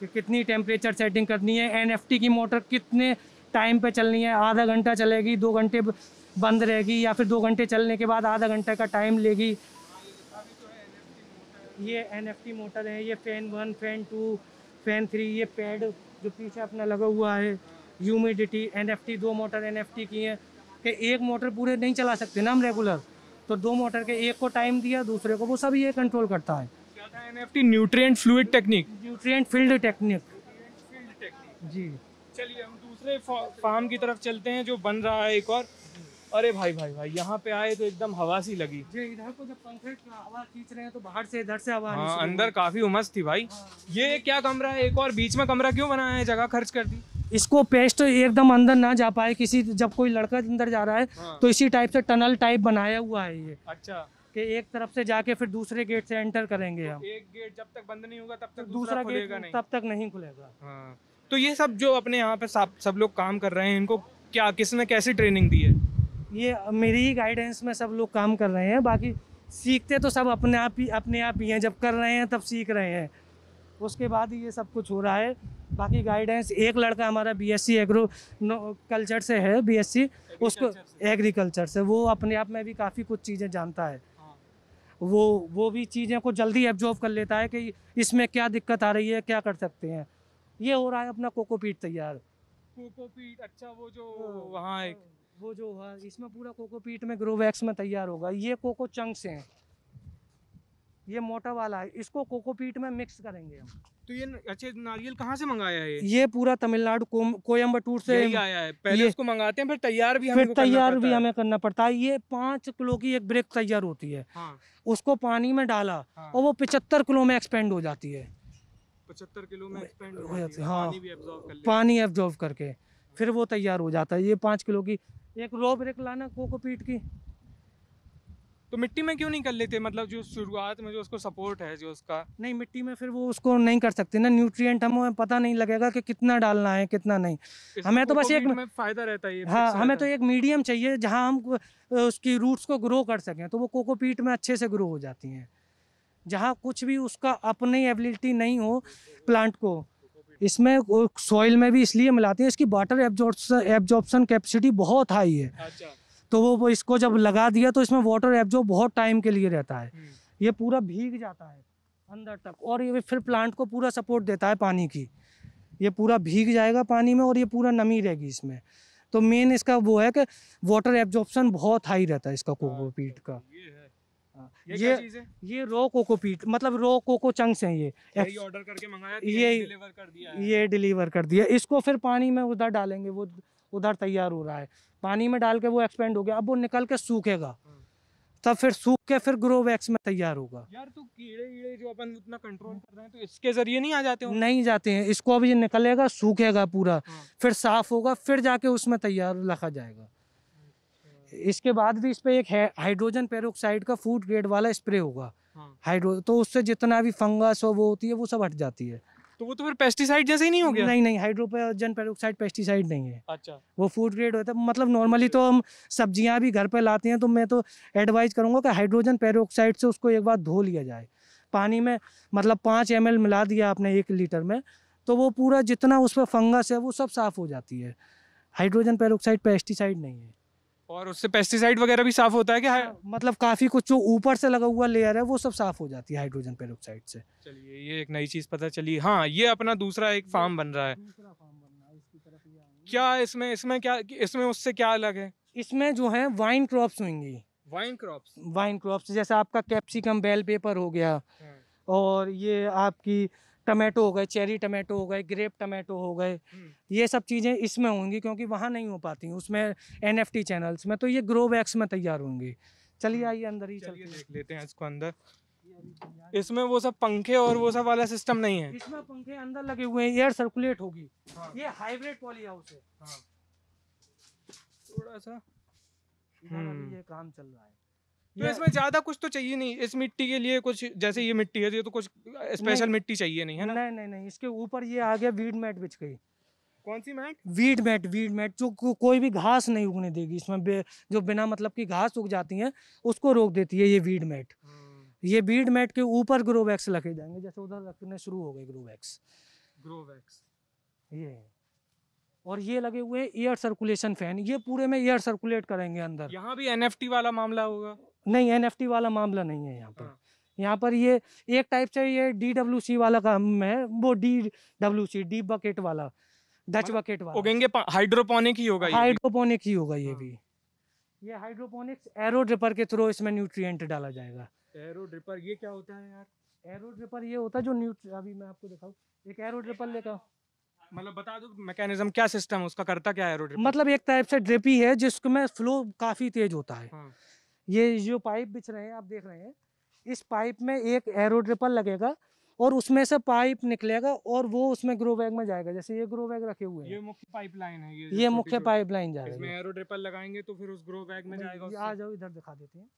कि कितनी टेम्परेचर सेटिंग करनी है एनएफटी की मोटर कितने टाइम पे चलनी है आधा घंटा चलेगी दो घंटे बंद रहेगी या फिर दो घंटे चलने के बाद आधा घंटे का टाइम लेगी ये एनएफटी मोटर है ये fan one fan two fan three ये पैड जो पीछे अपना लगा हुआ है ह्यूमिडिटी एनएफटी दो मोटर एनएफटी की हैं कि एक मोटर पूरे नहीं चला सकते ना हम रेगुलर तो दो मोटर के एक को टाइम दिया दूसरे को वो सब ये कंट्रोल करता है nutrient fluid technique nutrient field technique जी चलिए हम दूसरे फार्म की तरफ चलते हैं जो बन रहा है एक और अरे भाई भाई भाई यहाँ पे आए तो एकदम हवा सी लगी जी इधर को जब पंखे हवा खींच रहे हैं तो बाहर से इधर से हवा हाँ, अंदर काफी उमस थी भाई हाँ। ये क्या कमरा है एक और बीच में कमरा क्यों बनाया है जगह खर्च कर दी इसको पेस्ट एकदम अंदर ना जा पाए किसी जब कोई लड़का अंदर जा रहा है हाँ। तो इसी टाइप से टनल टाइप बनाया हुआ है ये अच्छा कि एक तरफ से जाके फिर दूसरे गेट से एंटर करेंगे तो हम एक गेट जब तक बंद नहीं होगा तब तक दूसरा, गेट नहीं। तब तक नहीं खुलेगा हाँ। तो ये सब जो अपने यहाँ पे सब सब लोग काम कर रहे हैं इनको क्या किसने कैसी ट्रेनिंग दी है ये मेरी ही गाइडेंस में सब लोग काम कर रहे हैं बाकी सीखते तो सब अपने आप ही अपने आप ही हैं जब कर रहे हैं तब सीख रहे हैं उसके बाद ही ये सब कुछ हो रहा है बाकी गाइडेंस एक लड़का हमारा बीएससी एग्रो कल्चर से है बीएससी उसको एग्रीकल्चर से वो अपने आप में भी काफ़ी कुछ चीज़ें जानता है हाँ। वो वो भी चीज़ें को जल्दी एब्जॉर्व कर लेता है कि इसमें क्या दिक्कत आ रही है क्या कर सकते हैं ये हो रहा है अपना कोकोपीट तैयार कोकोपीट अच्छा वो जो हाँ, वहाँ एक हाँ, वो जो इसमें पूरा कोकोपीट में ग्रोवैक्स में तैयार होगा ये कोको चंक्स हैं ये मोटा वाला है इसको कोकोपीट में मिक्स करेंगे हम तो ये अच्छे नारियल कहाँ से मंगाया है ये पूरा तमिलनाडु कोयम्बटूर से आया है पहले इसको मंगाते हैं फिर तैयार भी फिर तैयार भी हमें करना पड़ता है ये पाँच किलो की एक ब्रेक तैयार होती है हाँ। उसको पानी में डाला हाँ। और वो पिचहत्तर किलो में एक्सपेंड हो जाती है पचहत्तर किलो में एक्सपेंड हो जाती है हाँ। पानी एब्जॉर्व करके फिर वो तैयार हो जाता है ये पाँच किलो की एक रो ब्रेक लाना कोकोपीट की तो मिट्टी में क्यों नहीं कर लेते मतलब जो शुरुआत में जो उसको सपोर्ट है जो उसका नहीं मिट्टी में फिर वो उसको नहीं कर सकते ना न्यूट्रिएंट हमें पता नहीं लगेगा कि कितना डालना है कितना नहीं हमें तो बस एक फायदा रहता है हाँ हमें तो एक मीडियम चाहिए जहाँ हम उसकी रूट्स को ग्रो कर सकें तो वो कोकोपीट में अच्छे से ग्रो हो जाती हैं जहाँ कुछ भी उसका अपनी एबिलिटी नहीं हो प्लांट को इसमें सॉइल में भी इसलिए मिलाते हैं इसकी वाटर एब्जॉर्प्शन कैपेसिटी बहुत हाई है अच्छा। तो वो इसको जब लगा दिया तो इसमें वाटर एप जो बहुत टाइम के लिए रहता है हम्म। ये पूरा भीग जाता है अंदर तक और ये फिर प्लांट को पूरा सपोर्ट देता है पानी की ये पूरा भीग जाएगा पानी में और ये पूरा नमी रहेगी इसमें तो मेन इसका वो है कि वाटर एब्जॉर्प्शन बहुत हाई रहता है इसका कोकोपीट हाँ, तो का ये हाँ, ये, ये, ये रो कोकोपीट मतलब रो कोको चंक्स हैं ये ये ऑर्डर करके मंगाया ये डिलीवर कर दिया ये डिलीवर कर दिया इसको फिर पानी में उधर डालेंगे वो उधर तैयार हो रहा है पानी में डाल के वो एक्सपेंड हो गया अब वो निकल के सूखेगा हम्म। तब फिर सूख के फिर ग्रो वैक्स में तैयार होगा यार तो कीड़े कीड़े जो अपन उतना कंट्रोल कर रहे हैं तो इसके जरिए नहीं आ जाते होंगे नहीं जाते हैं इसको अभी निकलेगा सूखेगा पूरा हाँ। फिर साफ होगा फिर जाके उसमें तैयार रखा जाएगा इसके बाद भी इस पर एक हाइड्रोजन पेरोक्साइड का फूड ग्रेड वाला स्प्रे होगा हाइड्रो तो उससे जितना भी फंगस हो वो होती है वो सब हट जाती है तो वो तो फिर पेस्टिसाइड जैसे ही नहीं हो गया नहीं नहीं हाइड्रोजन पेरोक्साइड पेस्टिसाइड नहीं है अच्छा वो फूड ग्रेड होता है मतलब नॉर्मली तो हम सब्जियां भी घर पर लाते हैं तो मैं तो एडवाइज करूंगा कि हाइड्रोजन पेरोक्साइड से उसको एक बार धो लिया जाए पानी में मतलब पाँच एम मिला दिया आपने एक लीटर में तो वो पूरा जितना उस पर फंगस है वो सब साफ़ हो जाती है हाइड्रोजन पेरोक्साइड पेस्टिसाइड नहीं है और उससे पेस्टिसाइड वगैरह भी साफ होता है क्या हाँ, मतलब काफ़ी कुछ जो ऊपर से लगा हुआ लेयर है वो सब साफ हो जाती है हाइड्रोजन पेरोक्साइड से चलिए ये एक नई चीज़ पता चली हाँ ये अपना दूसरा एक फार्म बन रहा है क्या इसमें इसमें क्या इसमें उससे क्या अलग है इसमें जो है वाइन क्रॉप्स होंगी वाइन क्रॉप्स वाइन क्रॉप्स जैसे आपका कैप्सिकम बेल पेपर हो गया हाँ। और ये आपकी टमाटो हो गए चेरी टमाटो हो गए ग्रेप टमाटो हो गए ये सब चीज़ें इसमें होंगी क्योंकि वहाँ नहीं हो पाती उसमें एन चैनल्स में तो ये ग्रो बैग्स में तैयार होंगी चलिए आइए अंदर ही चलिए देख लेते हैं इसको अंदर इसमें वो सब पंखे और वो सब वाला सिस्टम नहीं है इसमें पंखे अंदर लगे हुए हैं एयर सर्कुलेट होगी हाँ। ये हाइब्रिड पॉली हाउस है हाँ। थोड़ा सा ये काम चल रहा है तो इसमें ज्यादा कुछ तो चाहिए नहीं इस मिट्टी के लिए कुछ जैसे ये मिट्टी है ये तो कुछ स्पेशल मिट्टी चाहिए नहीं है ना नहीं नहीं नहीं इसके ऊपर ये आ गया वीड मैट बिछ गई कौन सी mat weed mat weed mat जो को, कोई भी घास नहीं उगने देगी इसमें बे, जो बिना मतलब की घास उग जाती है उसको रोक देती है ये वीड मैट हम्म। ये वीड मैट के ऊपर ग्रो लगे जाएंगे जैसे उधर रखने शुरू हो गए ग्रो बैग्स ग्रो ये और ये लगे हुए एयर सर्कुलेशन फैन ये पूरे में एयर सर्कुलेट करेंगे अंदर यहाँ भी एनएफटी वाला मामला होगा नहीं एन वाला मामला नहीं है यहाँ पर हाँ। यहाँ पर ये एक टाइप से ये डी डब्ल्यू सी वाला काम है वो D W C D bucket वाला डच बकेट मतलब वाला उगेंगे हाइड्रोपोनिक ही होगा हाइड्रोपोनिक ही होगा ये भी ये हाइड्रोपोनिक्स एरो ड्रिपर के थ्रू इसमें न्यूट्रिएंट डाला जाएगा एरो ड्रिपर ये क्या होता है यार एरो ड्रिपर ये होता है जो न्यूट अभी मैं आपको दिखाऊँ एक एरो ड्रिपर लेकर मतलब बता दो मैकेनिज्म क्या सिस्टम है उसका करता क्या है एरो ड्रिपर मतलब एक टाइप से ड्रिप ही है जिसमें फ्लो काफी तेज होता है हाँ। ये जो पाइप बिछ रहे हैं आप देख रहे हैं इस पाइप में एक एरो ड्रिपल लगेगा और उसमें से पाइप निकलेगा और वो उसमें ग्रो बैग में जाएगा जैसे ये ग्रो बैग रखे हुए हैं ये मुख्य पाइपलाइन है ये, ये मुख्य पाइपलाइन जा रही है एरो ड्रिपल लगाएंगे तो फिर उस ग्रो बैग में जाएगा आ जाओ इधर दिखा देते हैं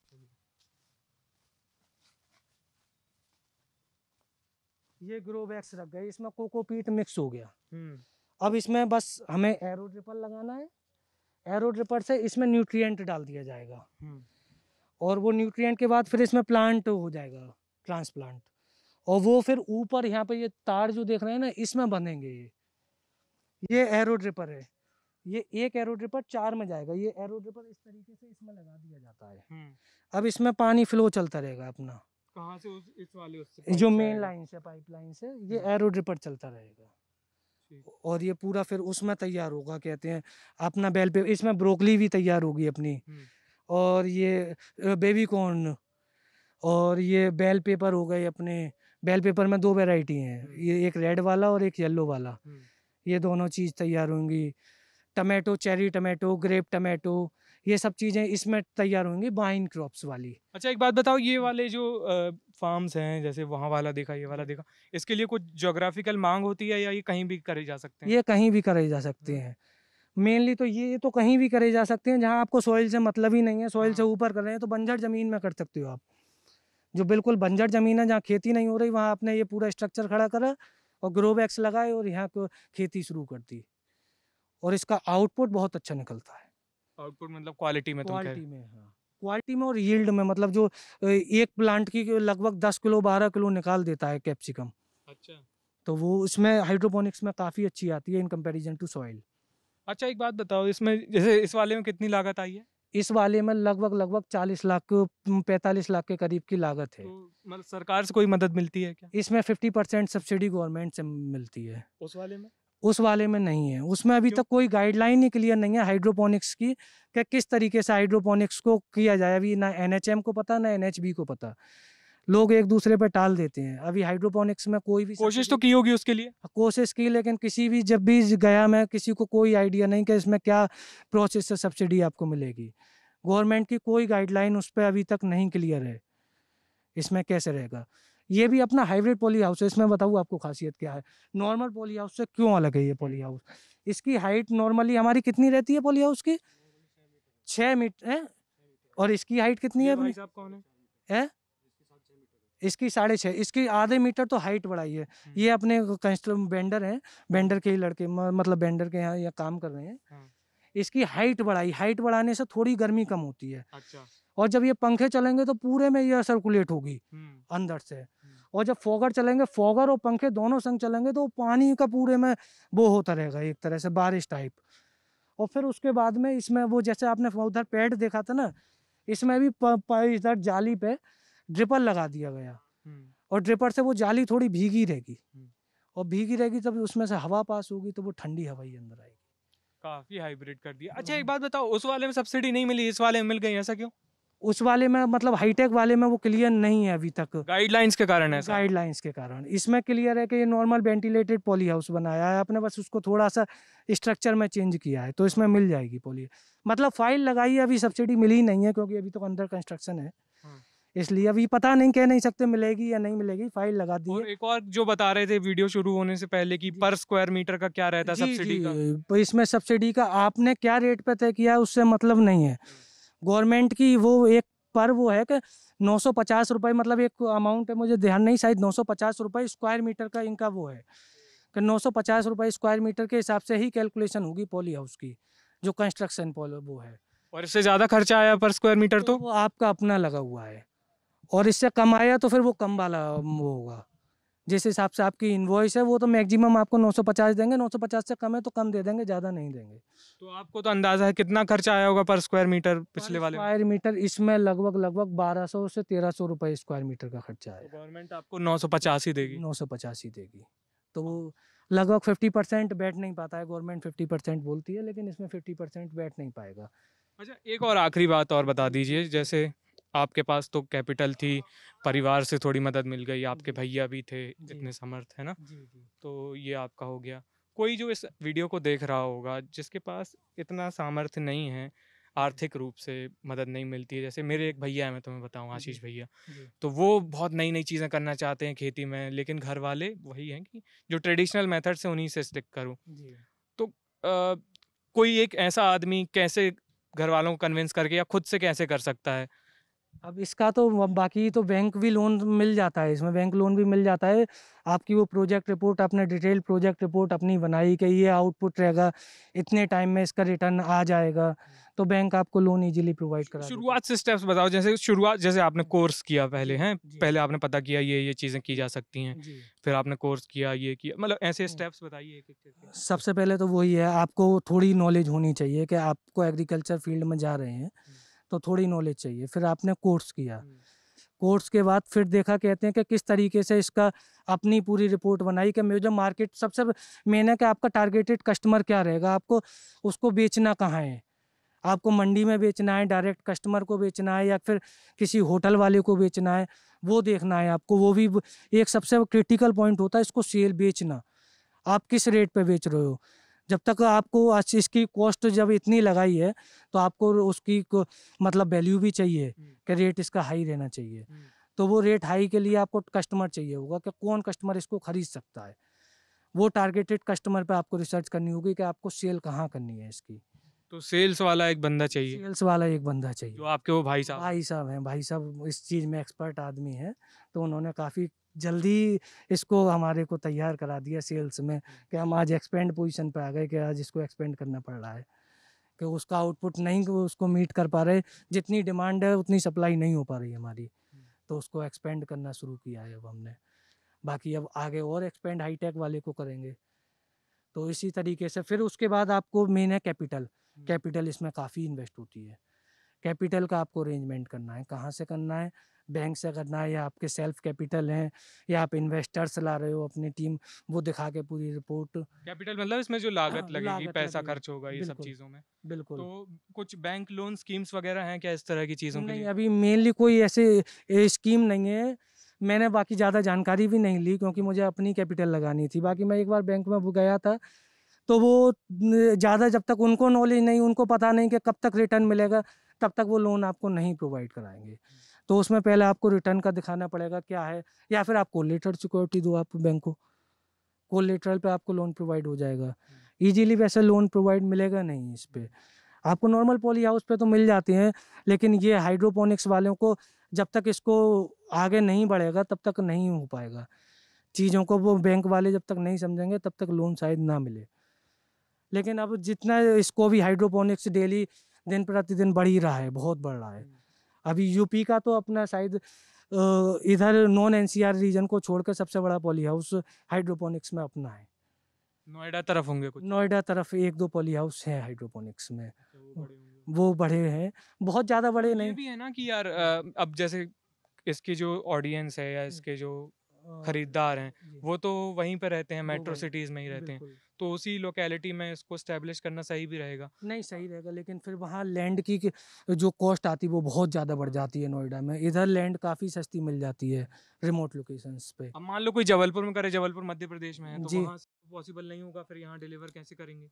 ये ग्रो बैग्स रख गए इसमें कोकोपीट मिक्स हो गया हम्म। अब इसमें बस हमें एरो ड्रिपल लगाना है एरो ड्रिपल से इसमें न्यूट्रिएंट डाल दिया जाएगा हम्म। और वो न्यूट्रिएंट के बाद फिर इसमें प्लांट हो जाएगा ट्रांसप्लांट और वो फिर ऊपर यहाँ पे ये तार जो देख रहे हैं ना इसमें बनेंगे ये ये एरो ड्रिपर है ये एक एरो ड्रिपर चार में जाएगा ये एरो ड्रिपर इस तरीके से इसमें लगा दिया जाता है हम्म। अब इसमें पानी फ्लो चलता रहेगा अपना कहाँ से उस, इस वाले उससे जो मेन लाइन से पाइप लाइन से ये एरो हम्म। ड्रिपर चलता रहेगा और ये पूरा फिर उसमें तैयार होगा कहते हैं अपना बेल पे इसमें ब्रोकली भी तैयार होगी अपनी हम्म। और ये बेबी कॉर्न और ये बेल पेपर हो गए अपने बेल पेपर में दो वेराइटी हैं ये एक रेड वाला और एक येलो वाला ये दोनों चीज़ तैयार होंगी tomato cherry tomato grape tomato ये सब चीज़ें इसमें तैयार होंगी बाइन क्रॉप्स वाली अच्छा एक बात बताओ ये वाले जो फार्म्स हैं जैसे वहाँ वाला देखा ये वाला देखा इसके लिए कुछ जोग्राफिकल मांग होती है या ये कहीं भी करे जा सकते हैं ये कहीं भी करे जा सकते हैं मेनली तो ये तो कहीं भी करे जा सकते हैं जहाँ आपको सॉइल से मतलब ही नहीं है सॉइल से हाँ। ऊपर कर रहे हैं तो बंजर ज़मीन में कर सकते हो आप जो बिल्कुल बंजर ज़मीन है जहाँ खेती नहीं हो रही वहाँ आपने ये पूरा स्ट्रक्चर खड़ा करा और ग्रो लगाए और यहाँ को खेती शुरू कर दी और इसका आउटपुट बहुत अच्छा निकलता है आउटपुट मतलब क्वालिटी में क्वालिटी में हाँ क्वालिटी में और यील्ड में मतलब जो एक प्लांट की लगभग दस किलो बारह किलो निकाल देता है कैप्सिकम अच्छा तो वो उसमें हाइड्रोपोनिक्स में काफ़ी अच्छी आती है इन कंपैरिजन टू सॉइल अच्छा एक बात बताओ इसमें जैसे इस वाले में कितनी लागत आई है इस वाले में लगभग लगभग चालीस लाख पैंतालीस लाख के करीब की लागत है तो मतलब सरकार से कोई मदद मिलती है क्या इसमें फिफ्टी परसेंट सब्सिडी गवर्नमेंट से मिलती है उस वाले में उस वाले में नहीं है उसमें अभी तक कोई गाइडलाइन ही क्लियर नहीं है हाइड्रोपोनिक्स की कि किस तरीके से हाइड्रोपोनिक्स को किया जाए अभी ना एनएचएम को पता ना एनएचबी को पता लोग एक दूसरे पर टाल देते हैं अभी हाइड्रोपोनिक्स में कोई भी कोशिश तो की होगी उसके लिए हाँ, कोशिश की लेकिन किसी भी जब भी गया मैं किसी को कोई आइडिया नहीं कि इसमें क्या प्रोसेस से सब्सिडी आपको मिलेगी गवर्नमेंट की कोई गाइडलाइन उस पर अभी तक नहीं क्लियर है इसमें कैसे रहेगा ये भी अपना हाइब्रिड पोली हाउस है इसमें बताऊँ आपको खासियत क्या है नॉर्मल पोली हाउस से क्यों अलग है ये पोली हाउस इसकी हाइट नॉर्मली हमारी कितनी रहती है पोली हाउस की छः मीटर है और इसकी हाइट कितनी है अपनी है इसकी साढ़े छः इसकी आधे मीटर तो हाइट बढ़ाई है ये अपने कंस्ट्रम बेंडर हैं बेंडर के ही लड़के मतलब बेंडर के यहाँ यहाँ काम कर रहे हैं इसकी हाइट बढ़ाई हाइट बढ़ाने से थोड़ी गर्मी कम होती है अच्छा और जब ये पंखे चलेंगे तो पूरे में ये सर्कुलेट होगी अंदर से और जब फॉगर चलेंगे फॉगर और पंखे दोनों संग चलेंगे तो पानी का पूरे में वो होता रहेगा एक तरह से बारिश टाइप और फिर उसके बाद में इसमें वो जैसे आपने उधर पेड़ देखा था ना इसमें भी इधर जाली पे ड्रिपर लगा दिया गया हम्म। और ड्रिपर से वो जाली थोड़ी भीगी रहेगी हम्म। और भीगी रहेगी तब उसमें से हवा पास होगी तो वो ठंडी हवा ही अंदर आएगी काफी हाइब्रिड कर दिया अच्छा एक हम्म। बात बताओ उस वाले में सब्सिडी नहीं मिली इस वाले में मिल गई ऐसा क्यों उस वाले में मतलब हाईटेक वाले में वो क्लियर नहीं है अभी तक गाइडलाइंस के कारण है गाइडलाइंस के कारण इसमें क्लियर है कि ये नॉर्मल वेंटिलेटेड पॉली हाउस बनाया है आपने बस उसको थोड़ा सा स्ट्रक्चर में चेंज किया है तो इसमें मिल जाएगी पॉली मतलब फाइल लगाई है अभी सब्सिडी मिली नहीं है क्योंकि अभी तो अंदर कंस्ट्रक्शन है इसलिए अभी पता नहीं कह नहीं सकते मिलेगी या नहीं मिलेगी फाइल लगा दी और एक और जो बता रहे थे वीडियो शुरू होने से पहले कि पर स्क्वायर मीटर का क्या रहता है सब्सिडी का तो इसमें सब्सिडी का आपने क्या रेट पे तय किया उससे मतलब नहीं है गवर्नमेंट की वो एक पर वो है कि नौ सौ पचास रुपये मतलब एक अमाउंट है मुझे ध्यान नहीं शायद नौ सौ पचास रुपये स्क्वायर मीटर का इनका वो है कि नौ सौ पचास रुपये स्क्वायर मीटर के हिसाब से ही कैलकुलेशन होगी पॉली हाउस की जो कंस्ट्रक्शन वो है और इससे ज़्यादा खर्चा आया पर स्क्वायर मीटर तो, तो आपका अपना लगा हुआ है और इससे कम आया तो फिर वो कम वाला वो होगा जिस हिसाब से आपकी इन्वॉइस है वो तो मैक्सिमम आपको 950 देंगे 950 से कम है तो कम दे देंगे ज़्यादा नहीं देंगे तो आपको तो अंदाज़ा है कितना खर्चा आया होगा पर स्क्वायर मीटर पिछले वाले स्क्वायर मीटर इसमें लगभग लगभग 1200 से 1300 सौ रुपये स्क्वायर मीटर का खर्चा तो आया तो गवर्नमेंट आपको नौ ही देगी नौ ही देगी तो वो लगभग फिफ्टी परसेंट बैठ नहीं पाता है गवर्नमेंट फिफ्टी परसेंट बोलती है लेकिन इसमें फिफ्टी परसेंट बैठ नहीं पाएगा अच्छा एक और आखिरी बात और बता दीजिए जैसे आपके पास तो कैपिटल थी परिवार से थोड़ी मदद मिल गई आपके भैया भी थे इतने समर्थ है ना जी, जी। तो ये आपका हो गया कोई जो इस वीडियो को देख रहा होगा जिसके पास इतना सामर्थ्य नहीं है आर्थिक रूप से मदद नहीं मिलती है जैसे मेरे एक भैया है मैं तुम्हें बताऊँ आशीष भैया तो वो बहुत नई नई चीज़ें करना चाहते हैं खेती में लेकिन घर वाले वही हैं कि जो ट्रेडिशनल मेथड से उन्हीं से स्टिक करूँ तो आ, कोई एक ऐसा आदमी कैसे घर वालों को कन्विंस करके या खुद से कैसे कर सकता है अब इसका तो बाकी तो बैंक भी लोन मिल जाता है इसमें बैंक लोन भी मिल जाता है आपकी वो प्रोजेक्ट रिपोर्ट आपने डिटेल प्रोजेक्ट रिपोर्ट अपनी बनाई कि ये आउटपुट रहेगा इतने टाइम में इसका रिटर्न आ जाएगा तो बैंक आपको लोन इजीली प्रोवाइड करा शुरुआत से स्टेप्स बताओ जैसे शुरुआत जैसे आपने कोर्स किया पहले हैं पहले आपने पता किया ये ये चीज़ें की जा सकती हैं फिर आपने कोर्स किया ये किया मतलब ऐसे स्टेप्स बताइए सबसे पहले तो वही है आपको थोड़ी नॉलेज होनी चाहिए कि आपको एग्रीकल्चर फील्ड में जा रहे हैं तो थोड़ी नॉलेज चाहिए फिर आपने कोर्स किया कोर्स के बाद फिर देखा कहते हैं कि किस तरीके से इसका अपनी पूरी रिपोर्ट बनाई कि मेरे जो मार्केट सबसे मेन है कि आपका टारगेटेड कस्टमर क्या रहेगा आपको उसको बेचना कहाँ है आपको मंडी में बेचना है डायरेक्ट कस्टमर को बेचना है या फिर किसी होटल वाले को बेचना है वो देखना है आपको वो भी एक सबसे क्रिटिकल पॉइंट होता है इसको सेल बेचना आप किस रेट पर बेच रहे हो जब तक आपको आज इसकी कॉस्ट जब इतनी लगाई है तो आपको उसकी मतलब वैल्यू भी चाहिए कि रेट इसका हाई रहना चाहिए तो वो रेट हाई के लिए आपको कस्टमर चाहिए होगा कि कौन कस्टमर इसको खरीद सकता है वो टारगेटेड कस्टमर पे आपको रिसर्च करनी होगी कि आपको सेल कहाँ करनी है इसकी तो सेल्स वाला एक बंदा चाहिए सेल्स वाला एक बंदा चाहिए जो आपके वो भाई साहब भाई साहब हैं भाई साहब इस चीज़ में एक्सपर्ट आदमी है तो उन्होंने काफ़ी जल्दी इसको हमारे को तैयार करा दिया सेल्स में कि हम आज एक्सपेंड पोजीशन पर आ गए कि आज इसको एक्सपेंड करना पड़ रहा है कि उसका आउटपुट नहीं उसको मीट कर पा रहे जितनी डिमांड है उतनी सप्लाई नहीं हो पा रही हमारी हम्म। तो उसको एक्सपेंड करना शुरू किया है अब हमने बाकी अब आगे और एक्सपेंड हाईटेक वाले को करेंगे तो इसी तरीके से फिर उसके बाद आपको मेन है कैपिटल कैपिटल इसमें काफ़ी इन्वेस्ट होती है कैपिटल का आपको अरेंजमेंट करना है कहाँ से करना है बैंक से करना है या आपके सेल्फ कैपिटल हैं या आप इन्वेस्टर्स ला रहे हो अपनी टीम वो दिखा के पूरी रिपोर्ट कैपिटल मतलब इसमें जो लागत हाँ, लगेगी लागत पैसा खर्च होगा ये सब चीज़ों में बिल्कुल तो कुछ बैंक लोन स्कीम्स वगैरह हैं क्या इस तरह की चीज़ों नहीं अभी मेनली कोई ऐसे स्कीम नहीं है मैंने बाकी ज़्यादा जानकारी भी नहीं ली क्योंकि मुझे अपनी कैपिटल लगानी थी बाकी मैं एक बार बैंक में गया था तो वो ज़्यादा जब तक उनको नॉलेज नहीं उनको पता नहीं कि कब तक रिटर्न मिलेगा तब तक वो लोन आपको नहीं प्रोवाइड कराएंगे तो उसमें पहले आपको रिटर्न का दिखाना पड़ेगा क्या है या फिर आप कोलेटर सिक्योरिटी दो आप बैंक को कोलेटरल पे आपको लोन प्रोवाइड हो जाएगा ईजिली वैसे लोन प्रोवाइड मिलेगा नहीं इस पर आपको नॉर्मल पॉली हाउस पे तो मिल जाती हैं लेकिन ये हाइड्रोपोनिक्स वालों को जब तक इसको आगे नहीं बढ़ेगा तब तक नहीं हो पाएगा चीज़ों को वो बैंक वाले जब तक नहीं समझेंगे तब तक लोन शायद ना मिले लेकिन अब जितना इसको भी हाइड्रोपोनिक्स डेली दिन प्रतिदिन बढ़ ही रहा है बहुत बढ़ रहा है हम्म। अभी यूपी का तो अपना शायद इधर नॉन एनसीआर रीजन को छोड़कर सबसे बड़ा पॉली हाउस हाइड्रोपोनिक्स में अपना है नोएडा तरफ होंगे कुछ नोएडा तरफ एक दो पॉली हाउस है हाइड्रोपोनिक्स में अच्छा, वो बड़े, वो हैं बहुत ज़्यादा बड़े नहीं भी है ना कि यार अब जैसे इसकी जो ऑडियंस है या हम्म। इसके जो खरीदार हैं वो तो वहीं पर रहते हैं मेट्रो सिटीज़ में ही रहते हैं तो उसी लोकेलिटी में इसको स्टेब्लिश करना सही भी रहेगा नहीं सही रहेगा लेकिन फिर वहाँ लैंड की जो कॉस्ट आती है वो बहुत ज़्यादा बढ़ जाती है नोएडा में इधर लैंड काफ़ी सस्ती मिल जाती है रिमोट लोकेशन पे अब मान लो कोई जबलपुर में करे जबलपुर मध्य प्रदेश में है तो जी पॉसिबल नहीं होगा फिर यहाँ डिलीवर कैसे करेंगे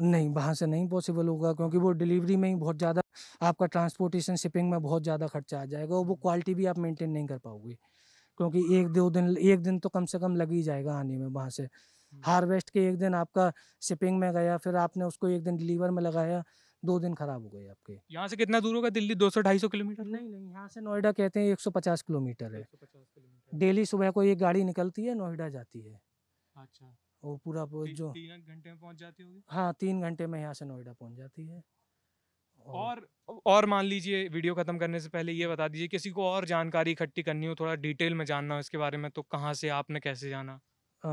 नहीं वहाँ से नहीं पॉसिबल होगा क्योंकि वो डिलीवरी में ही बहुत ज़्यादा आपका ट्रांसपोर्टेशन शिपिंग में बहुत ज़्यादा खर्चा आ जाएगा और वो क्वालिटी हम्म। भी आप मेंटेन नहीं कर पाओगे क्योंकि हाँ। एक दो दिन एक दिन तो कम से कम लग ही जाएगा आने में वहाँ से हार्वेस्ट के एक दिन आपका शिपिंग में गया फिर आपने उसको एक दिन डिलीवर में लगाया दो दिन खराब हो गए आपके यहाँ से कितना दूर होगा दिल्ली दो सौ ढाई सौ किलोमीटर नहीं नहीं यहाँ से नोएडा कहते हैं एक सौ पचास किलोमीटर है डेली सुबह को एक गाड़ी निकलती है नोएडा जाती है अच्छा वो पूरा जो तीन घंटे में पहुँच जाती होगी हाँ तीन घंटे में यहाँ से नोएडा पहुँच जाती है और और मान लीजिए वीडियो ख़त्म करने से पहले ये बता दीजिए किसी को और जानकारी इकट्ठी करनी हो थोड़ा डिटेल में जानना हो इसके बारे में तो कहाँ से आपने कैसे जाना अ,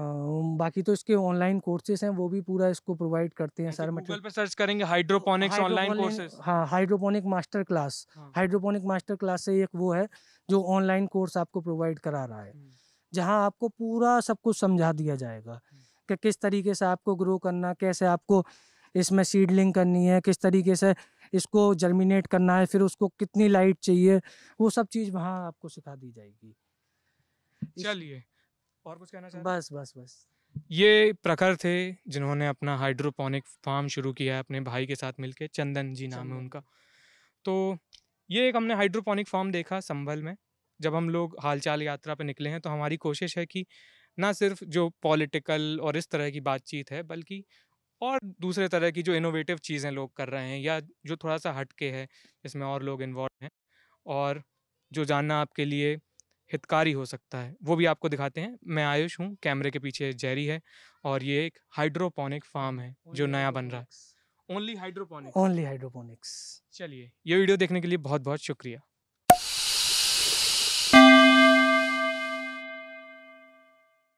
बाकी तो इसके ऑनलाइन कोर्सेज़ हैं, वो भी पूरा इसको प्रोवाइड करते हैं सर मतलब पे सर्च करेंगे हाइड्रोपोनिक्स ऑनलाइन हाइड्रोपोनिक कोर्सेज। हाँ, hydroponic master class hydroponic master class से एक वो है जो ऑनलाइन कोर्स आपको प्रोवाइड करा रहा है, जहाँ आपको पूरा सब कुछ समझा दिया जाएगा कि किस तरीके से आपको ग्रो करना, कैसे आपको इसमें सीडलिंग करनी है, किस तरीके से इसको जर्मिनेट करना है, फिर उसको कितनी लाइट चाहिए, वो सब चीज़ वहाँ आपको सिखा दी जाएगी। इस चलिए, और कुछ कहना चाहते बस बस बस ये प्रखर थे जिन्होंने अपना हाइड्रोपोनिक फार्म शुरू किया है अपने भाई के साथ मिलके चंदन जी नाम है उनका तो ये एक हमने हाइड्रोपोनिक फार्म देखा संभल में जब हम लोग हालचाल यात्रा पर निकले हैं तो हमारी कोशिश है कि ना सिर्फ जो पॉलिटिकल और इस तरह की बातचीत है बल्कि और दूसरे तरह की जो इनोवेटिव चीज़ें लोग कर रहे हैं या जो थोड़ा सा हटके है इसमें और लोग इन्वॉल्व हैं और जो जानना आपके लिए हितकारी हो सकता है वो भी आपको दिखाते हैं मैं आयुष हूँ कैमरे के पीछे जेरी है और ये एक हाइड्रोपोनिक फार्म है जो नया बन रहा है ओनली हाइड्रोपोनिक ओनली हाइड्रोपोनिक्स चलिए ये वीडियो देखने के लिए बहुत बहुत शुक्रिया